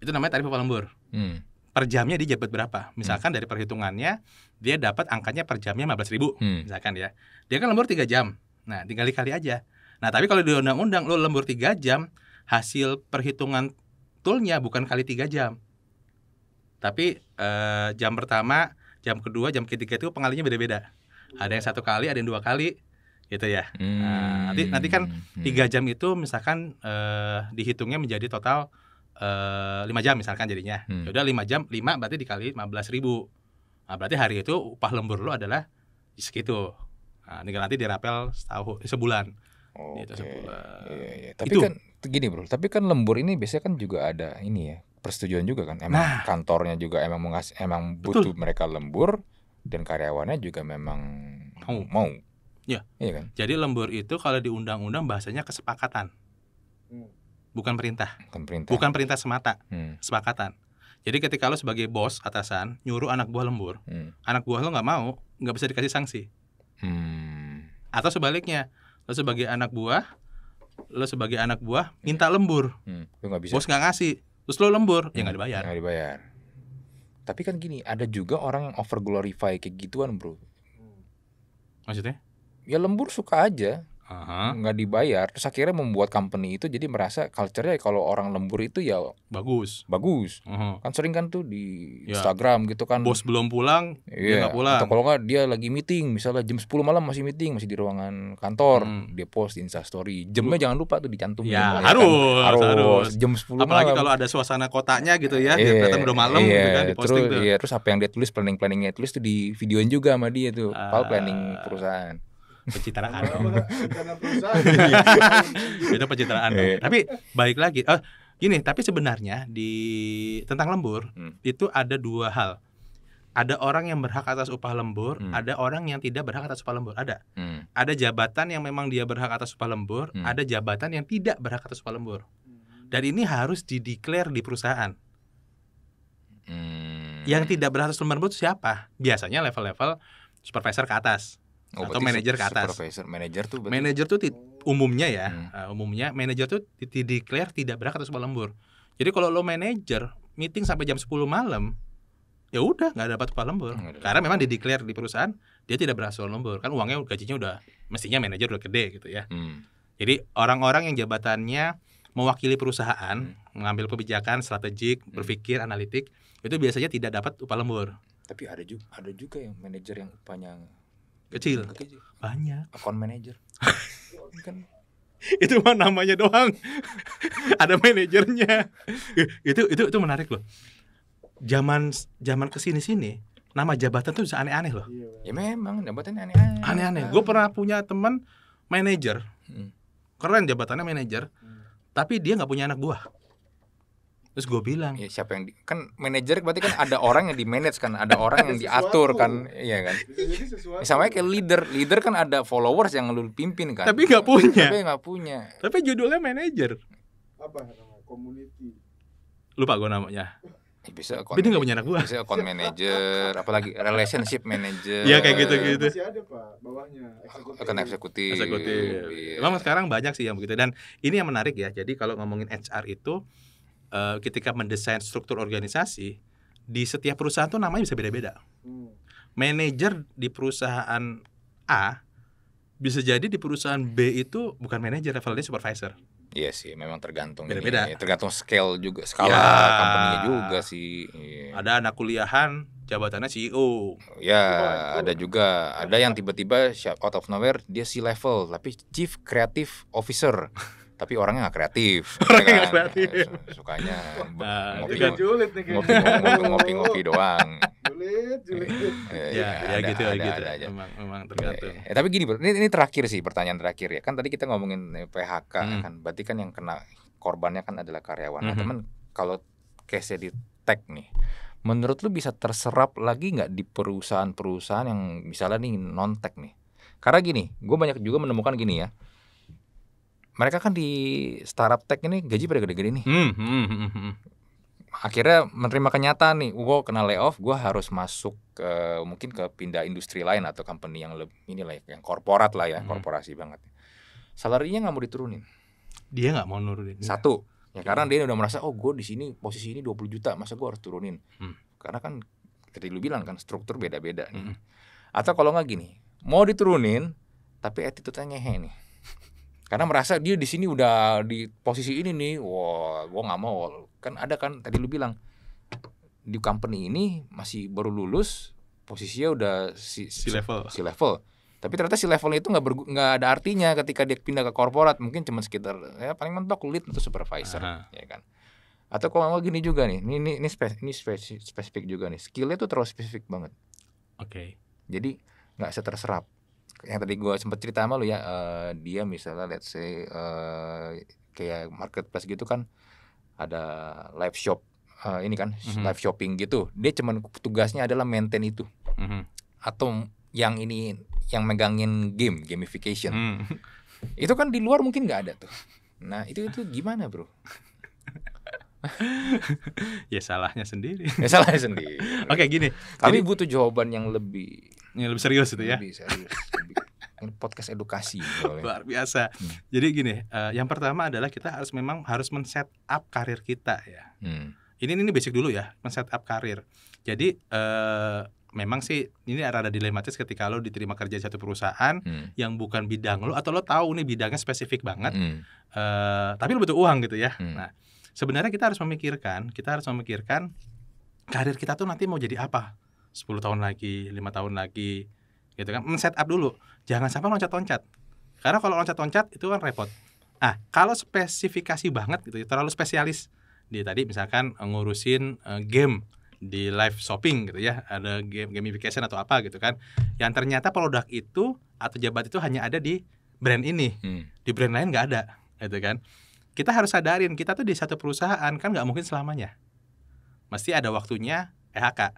Itu namanya tarif upah lembur. Hmm per jamnya dia dapat berapa. Hmm. Misalkan hmm. dari perhitungannya dia dapat angkanya per jamnya 15 ribu, hmm. misalkan ya. Dia kan lembur 3 jam. Nah, tinggal dikali aja. Nah, tapi kalau di undang-undang lo lembur 3 jam, hasil perhitungan toolnya bukan kali 3 jam. Tapi eh, jam pertama, jam kedua, jam ketiga itu pengalinya beda-beda. Ada yang satu kali, ada yang dua kali, gitu ya. Hmm. Nah, nanti nanti kan hmm. tiga jam itu misalkan eh, dihitungnya menjadi total Eh, lima jam misalkan jadinya. Hmm. udah lima jam, lima berarti dikali lima belas ribu. Nah, berarti hari itu upah lembur lu adalah segitu. Nah, tinggal nanti dirapel setahu sebulan. Oh, gitu, sebulan. Iya, iya. Tapi itu. kan gini bro, tapi kan lembur ini biasanya kan juga ada ini ya persetujuan juga kan. Emang nah, kantornya juga emang mengas emang butuh betul. mereka lembur dan karyawannya juga memang mau. mau. Ya. Iya kan? Jadi lembur itu kalau di undang-undang bahasanya kesepakatan. Hmm bukan perintah. Bukan perintah. Bukan perintah semata. Hmm. Sepakatan. Jadi ketika lo sebagai bos atasan nyuruh anak buah lembur, hmm. anak buah lo nggak mau, nggak bisa dikasih sanksi. Hmm. Atau sebaliknya, lo sebagai anak buah, lo sebagai anak buah hmm. minta lembur, hmm. lo gak bisa. bos nggak ngasih, terus lo lembur, ya hmm. ya nggak dibayar. Nggak dibayar. Tapi kan gini, ada juga orang yang over glorify kayak gituan bro. Maksudnya? Ya lembur suka aja nggak dibayar terus akhirnya membuat company itu jadi merasa culture-nya kalau orang lembur itu ya bagus bagus uh kan sering kan tuh di yeah. Instagram gitu kan bos belum pulang yeah. dia iya. nggak pulang atau kalau nggak dia lagi meeting misalnya jam 10 malam masih meeting masih di ruangan kantor hmm. dia post di Instastory jamnya jangan lupa tuh dicantum ya, harus, iya kan. harus harus jam 10 apalagi malam. kalau ada suasana kotanya gitu ya yeah, dia iya, udah malam yeah, gitu kan terus, tuh yeah, terus apa yang dia tulis planning planningnya tulis tuh di videoin juga sama dia tuh uh, planning perusahaan pencitraan dong. itu pencitraan dong. Iya. Tapi baik lagi, oh, gini, tapi sebenarnya di tentang lembur hmm. itu ada dua hal. Ada orang yang berhak atas upah lembur, hmm. ada orang yang tidak berhak atas upah lembur. Ada. Hmm. Ada jabatan yang memang dia berhak atas upah lembur, hmm. ada jabatan yang tidak berhak atas upah lembur. Dan ini harus dideklar di perusahaan. Hmm. Yang tidak berhak atas upah lembur itu siapa? Biasanya level-level supervisor ke atas Oh, atau manajer ke atas. Supervisor, manajer tuh Manajer tuh umumnya ya, hmm. uh, umumnya manajer tuh di, di declare tidak berangkat atau upah lembur. Jadi kalau lo manajer meeting sampai jam 10 malam, ya udah nggak dapat upah lembur. Hmm, Karena memang di declare di perusahaan dia tidak berhasil lembur. Kan uangnya gajinya udah mestinya manajer udah gede gitu ya. Hmm. Jadi orang-orang yang jabatannya mewakili perusahaan, hmm. mengambil kebijakan strategik, hmm. berpikir analitik, itu biasanya tidak dapat upah lembur. Tapi ada juga ada juga yang manajer yang upahnya Kecil. Nah, kecil. Banyak. Account manager. Kan. itu mah namanya doang ada manajernya itu itu itu menarik loh zaman zaman kesini sini nama jabatan tuh bisa aneh-aneh loh iya, ya memang jabatan aneh-aneh aneh-aneh gue pernah punya teman manajer hmm. keren jabatannya manajer hmm. tapi dia nggak punya anak buah terus gue bilang ya, siapa yang di, kan manajer berarti kan ada orang yang di manage kan ada orang yang diatur kan iya kan ya, sama kayak leader leader kan ada followers yang lu pimpin kan tapi nggak punya tapi nggak punya tapi judulnya manager apa community lupa gue namanya ya, bisa account dia gak punya anak gua. Bisa account manager, apalagi relationship manager. Iya kayak gitu-gitu. Masih ada Pak bawahnya Akan eksekutif. Eksekutif. Iya. Memang sekarang banyak sih yang begitu dan ini yang menarik ya. Jadi kalau ngomongin HR itu Eh, ketika mendesain struktur organisasi di setiap perusahaan tuh namanya bisa beda-beda. Hmm. Manager di perusahaan A bisa jadi di perusahaan B itu bukan manager levelnya supervisor. Iya sih, memang tergantung. Beda-beda. Ya, tergantung scale juga, skala ya. juga sih. Ya. Ada anak kuliahan jabatannya CEO. Ya, oh, ada juga. Ada yang tiba-tiba out of nowhere dia C level tapi chief creative officer. tapi orangnya nggak kreatif. orangnya nggak iya kan? kreatif. Ya, Sukanya nah, ngopi, juga kan julid Ngopi, ngopi, ngopi, ngopi doang. Julid, julid. ya, ya, ya ada, ya gitu, ada, gitu. Ada, aja. memang, memang iya, iya. tergantung. Ya, ya. tapi gini, ini, ini terakhir sih pertanyaan terakhir ya. Kan tadi kita ngomongin eh, PHK hmm. kan, berarti kan yang kena korbannya kan adalah karyawan. Nah, hmm. Nah, teman kalau case di tech nih, menurut lu bisa terserap lagi nggak di perusahaan-perusahaan yang misalnya nih non tech nih? Karena gini, gue banyak juga menemukan gini ya mereka kan di startup tech ini gaji pada gede-gede nih. Hmm, hmm, hmm, hmm. hmm. Akhirnya menerima kenyataan nih, gue kena layoff, gua harus masuk ke, mungkin ke pindah industri lain atau company yang lebih ini lah, ya, yang korporat lah ya, hmm. korporasi banget. Salarinya nggak mau diturunin. Dia nggak mau nurunin. Satu, ya okay. Iya. karena dia udah merasa oh gue di sini posisi ini 20 juta, masa gue harus turunin. Hmm. Karena kan tadi lu bilang kan struktur beda-beda nih. Hmm. Atau kalau nggak gini, mau diturunin tapi attitude-nya ngehe nih karena merasa dia di sini udah di posisi ini nih wah gue nggak mau kan ada kan tadi lu bilang di company ini masih baru lulus posisinya udah si, si level si level tapi ternyata si level itu nggak nggak ada artinya ketika dia pindah ke korporat mungkin cuma sekitar ya paling mentok lead atau supervisor Aha. ya kan atau kalau mau gini juga nih ini ini ini, spes, ini spesifik, spesifik juga nih skillnya tuh terlalu spesifik banget oke okay. jadi nggak seterserap yang tadi gue sempet cerita sama lu ya uh, dia misalnya let's say uh, kayak marketplace gitu kan ada live shop uh, ini kan mm-hmm. live shopping gitu dia cuman tugasnya adalah maintain itu mm-hmm. atau yang ini yang megangin game gamification mm. itu kan di luar mungkin nggak ada tuh nah itu itu gimana bro ya salahnya sendiri. Ya salahnya sendiri. Oke gini. Kami butuh jawaban yang lebih yang lebih serius itu ya. Lebih serius ini podcast edukasi gitu luar biasa hmm. jadi gini uh, yang pertama adalah kita harus memang harus men-set up karir kita ya hmm. ini ini basic dulu ya men-set up karir jadi uh, memang sih ini ada dilematis ketika lo diterima kerja di satu perusahaan hmm. yang bukan bidang lo atau lo tahu ini bidangnya spesifik banget hmm. uh, tapi lo butuh uang gitu ya hmm. nah sebenarnya kita harus memikirkan kita harus memikirkan karir kita tuh nanti mau jadi apa 10 tahun lagi lima tahun lagi gitu kan men-set up dulu jangan sampai loncat-loncat karena kalau loncat-loncat itu kan repot ah kalau spesifikasi banget gitu ya, terlalu spesialis di tadi misalkan eh, ngurusin uh, game di live shopping gitu ya ada game gamification atau apa gitu kan yang ternyata produk itu atau jabat itu hanya ada di brand ini hmm. di brand lain nggak ada gitu kan kita harus sadarin kita tuh di satu perusahaan kan nggak mungkin selamanya mesti ada waktunya PHK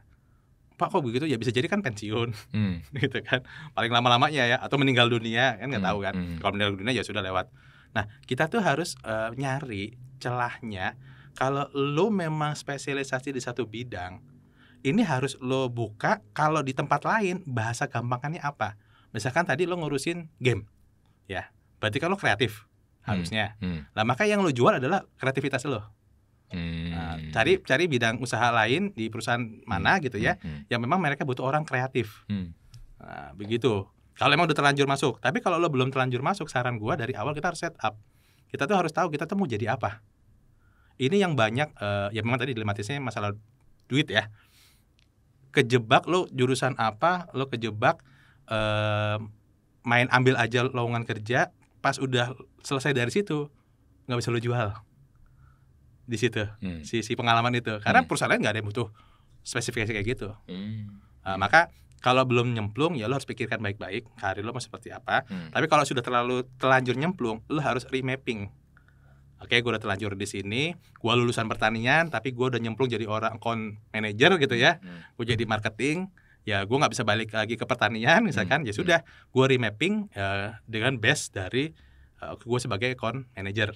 Pak kok begitu ya bisa jadi kan pensiun hmm. gitu kan paling lama-lamanya ya atau meninggal dunia kan nggak hmm. tahu kan hmm. kalau meninggal dunia ya sudah lewat nah kita tuh harus uh, nyari celahnya kalau lo memang spesialisasi di satu bidang ini harus lo buka kalau di tempat lain bahasa gampangannya apa misalkan tadi lo ngurusin game ya berarti kan lo kreatif hmm, harusnya hmm. Hmm. nah maka yang lo jual adalah kreativitas lo Hmm. Nah, cari cari bidang usaha lain di perusahaan mana hmm. gitu ya, hmm, hmm. yang memang mereka butuh orang kreatif. Hmm. Nah, begitu. Kalau emang udah terlanjur masuk, tapi kalau lo belum terlanjur masuk, saran gua dari awal kita harus set up. Kita tuh harus tahu kita tuh mau jadi apa. Ini yang banyak uh, ya memang tadi dilematisnya masalah duit ya. Kejebak lo jurusan apa, lo kejebak uh, main ambil aja lowongan kerja, pas udah selesai dari situ nggak bisa lo jual di situ hmm. si si pengalaman itu karena hmm. perusahaan lain nggak ada yang butuh spesifikasi kayak gitu hmm. uh, maka kalau belum nyemplung ya lo harus pikirkan baik-baik karir lo mau seperti apa hmm. tapi kalau sudah terlalu telanjur nyemplung lo harus remapping oke gue udah terlanjur di sini gue lulusan pertanian tapi gue udah nyemplung jadi orang account manager gitu ya hmm. gue jadi marketing ya gue nggak bisa balik lagi ke pertanian hmm. misalkan ya hmm. ya sudah gue remapping uh, dengan base dari uh, eh, gue sebagai account manager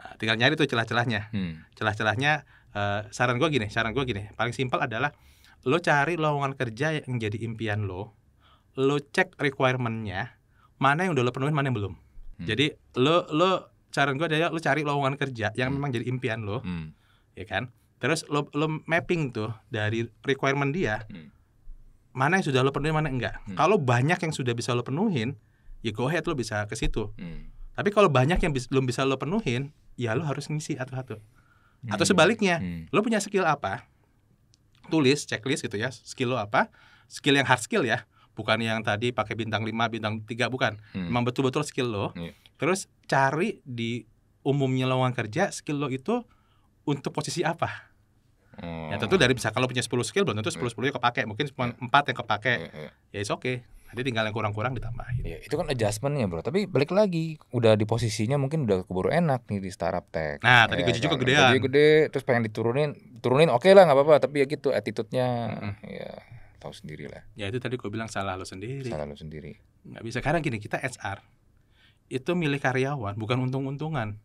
Nah, tinggal nyari tuh celah-celahnya hmm. celah-celahnya uh, saran gue gini saran gue gini paling simpel adalah lo cari lowongan kerja yang jadi impian lo lo cek requirementnya mana yang udah lo penuhin mana yang belum hmm. jadi lo lo saran gue adalah lo cari lowongan kerja yang hmm. memang jadi impian lo hmm. ya kan terus lo lo mapping tuh dari requirement dia hmm. mana yang sudah lo penuhin mana enggak hmm. kalau banyak yang sudah bisa lo penuhin ya go ahead lo bisa ke situ hmm. tapi kalau banyak yang belum bisa lo penuhin ya lo harus ngisi satu-satu hmm. atau ya. sebaliknya hmm. lo punya skill apa tulis checklist gitu ya skill lo apa skill yang hard skill ya bukan yang tadi pakai bintang 5 bintang 3 bukan hmm. memang betul-betul skill lo yeah. terus cari di umumnya lowongan kerja skill lo itu untuk posisi apa Hmm. Ya tentu oh. dari bisa kalau punya 10 skill belum tentu 10 10 nya kepake, mungkin cuma 4 iya. yang kepake. Iya, iya. Ya it's okay. Nanti tinggal yang kurang-kurang ditambahin. Ya, itu kan adjustmentnya bro. Tapi balik lagi, udah di posisinya mungkin udah keburu enak nih di startup tech. Nah, tadi ya, gaji juga gede. Kan? gedean. Gaji gede, terus pengen diturunin, turunin oke okay lah nggak apa-apa. Tapi ya gitu, attitude-nya, mm-hmm. ya tahu sendiri lah. Ya itu tadi gue bilang salah lo sendiri. Salah lo sendiri. Nggak bisa. Sekarang gini, kita HR itu milih karyawan, bukan untung-untungan.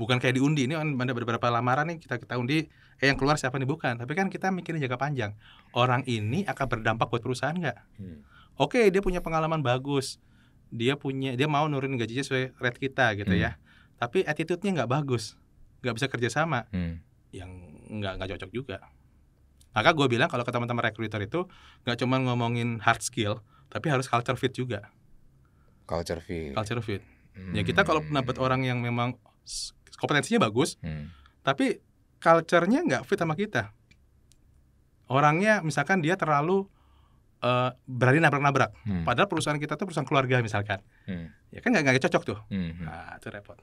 Bukan kayak diundi ini ada beberapa lamaran nih kita kita undi eh yang keluar siapa nih bukan tapi kan kita mikirnya jangka panjang orang ini akan berdampak buat perusahaan nggak hmm oke okay, dia punya pengalaman bagus dia punya dia mau nurunin gajinya sesuai rate kita gitu ya. hmm. ya tapi attitude-nya nggak bagus nggak bisa sama hmm. yang nggak nggak cocok juga maka gue bilang kalau ke teman-teman recruiter itu nggak cuma ngomongin hard skill tapi harus culture fit juga culture fit culture fit hmm. ya kita kalau hmm. dapat orang yang memang kompetensinya bagus hmm. tapi culture-nya nggak fit sama kita orangnya misalkan dia terlalu Eh, berani nabrak-nabrak. Hmm. Padahal perusahaan kita tuh perusahaan keluarga misalkan. Hmm. Ya kan nggak cocok tuh. Hmm, hmm. Nah, itu repot.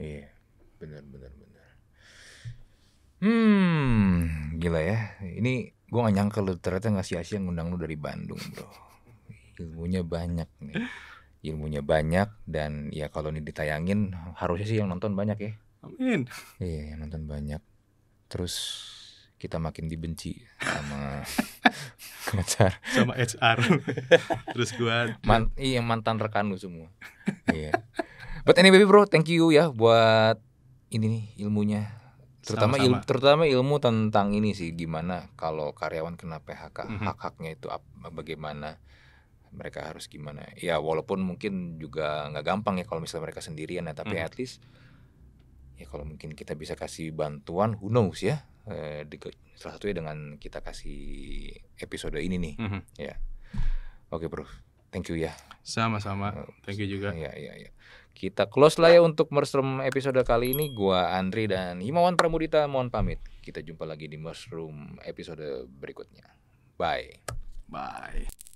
Iya. Yeah. Benar benar benar. Hmm, gila ya. Ini gue gak nyangka lu ternyata ngasih yang ngundang lu dari Bandung, Bro. Ilmunya banyak nih. Ilmunya banyak dan ya kalau ini ditayangin harusnya sih yang nonton banyak ya. Amin. Iya, yang nonton banyak. Terus kita makin dibenci sama pacar sama HR terus gua Man, iya mantan rekan lu semua iya yeah. but anyway bro thank you ya buat ini nih ilmunya terutama Sama-sama. il, terutama ilmu tentang ini sih gimana kalau karyawan kena PHK mm -hmm. hak haknya itu apa, bagaimana mereka harus gimana ya walaupun mungkin juga nggak gampang ya kalau misalnya mereka sendirian ya tapi mm -hmm. at least ya kalau mungkin kita bisa kasih bantuan who knows ya eh, salah satunya dengan kita kasih episode ini nih mm -hmm. ya oke okay, bro thank you ya sama-sama eh, thank you juga ya ya ya kita close lah ya untuk Mushroom episode kali ini. Gua Andri dan Himawan Pramudita mohon pamit. Kita jumpa lagi di Mushroom episode berikutnya. Bye. Bye.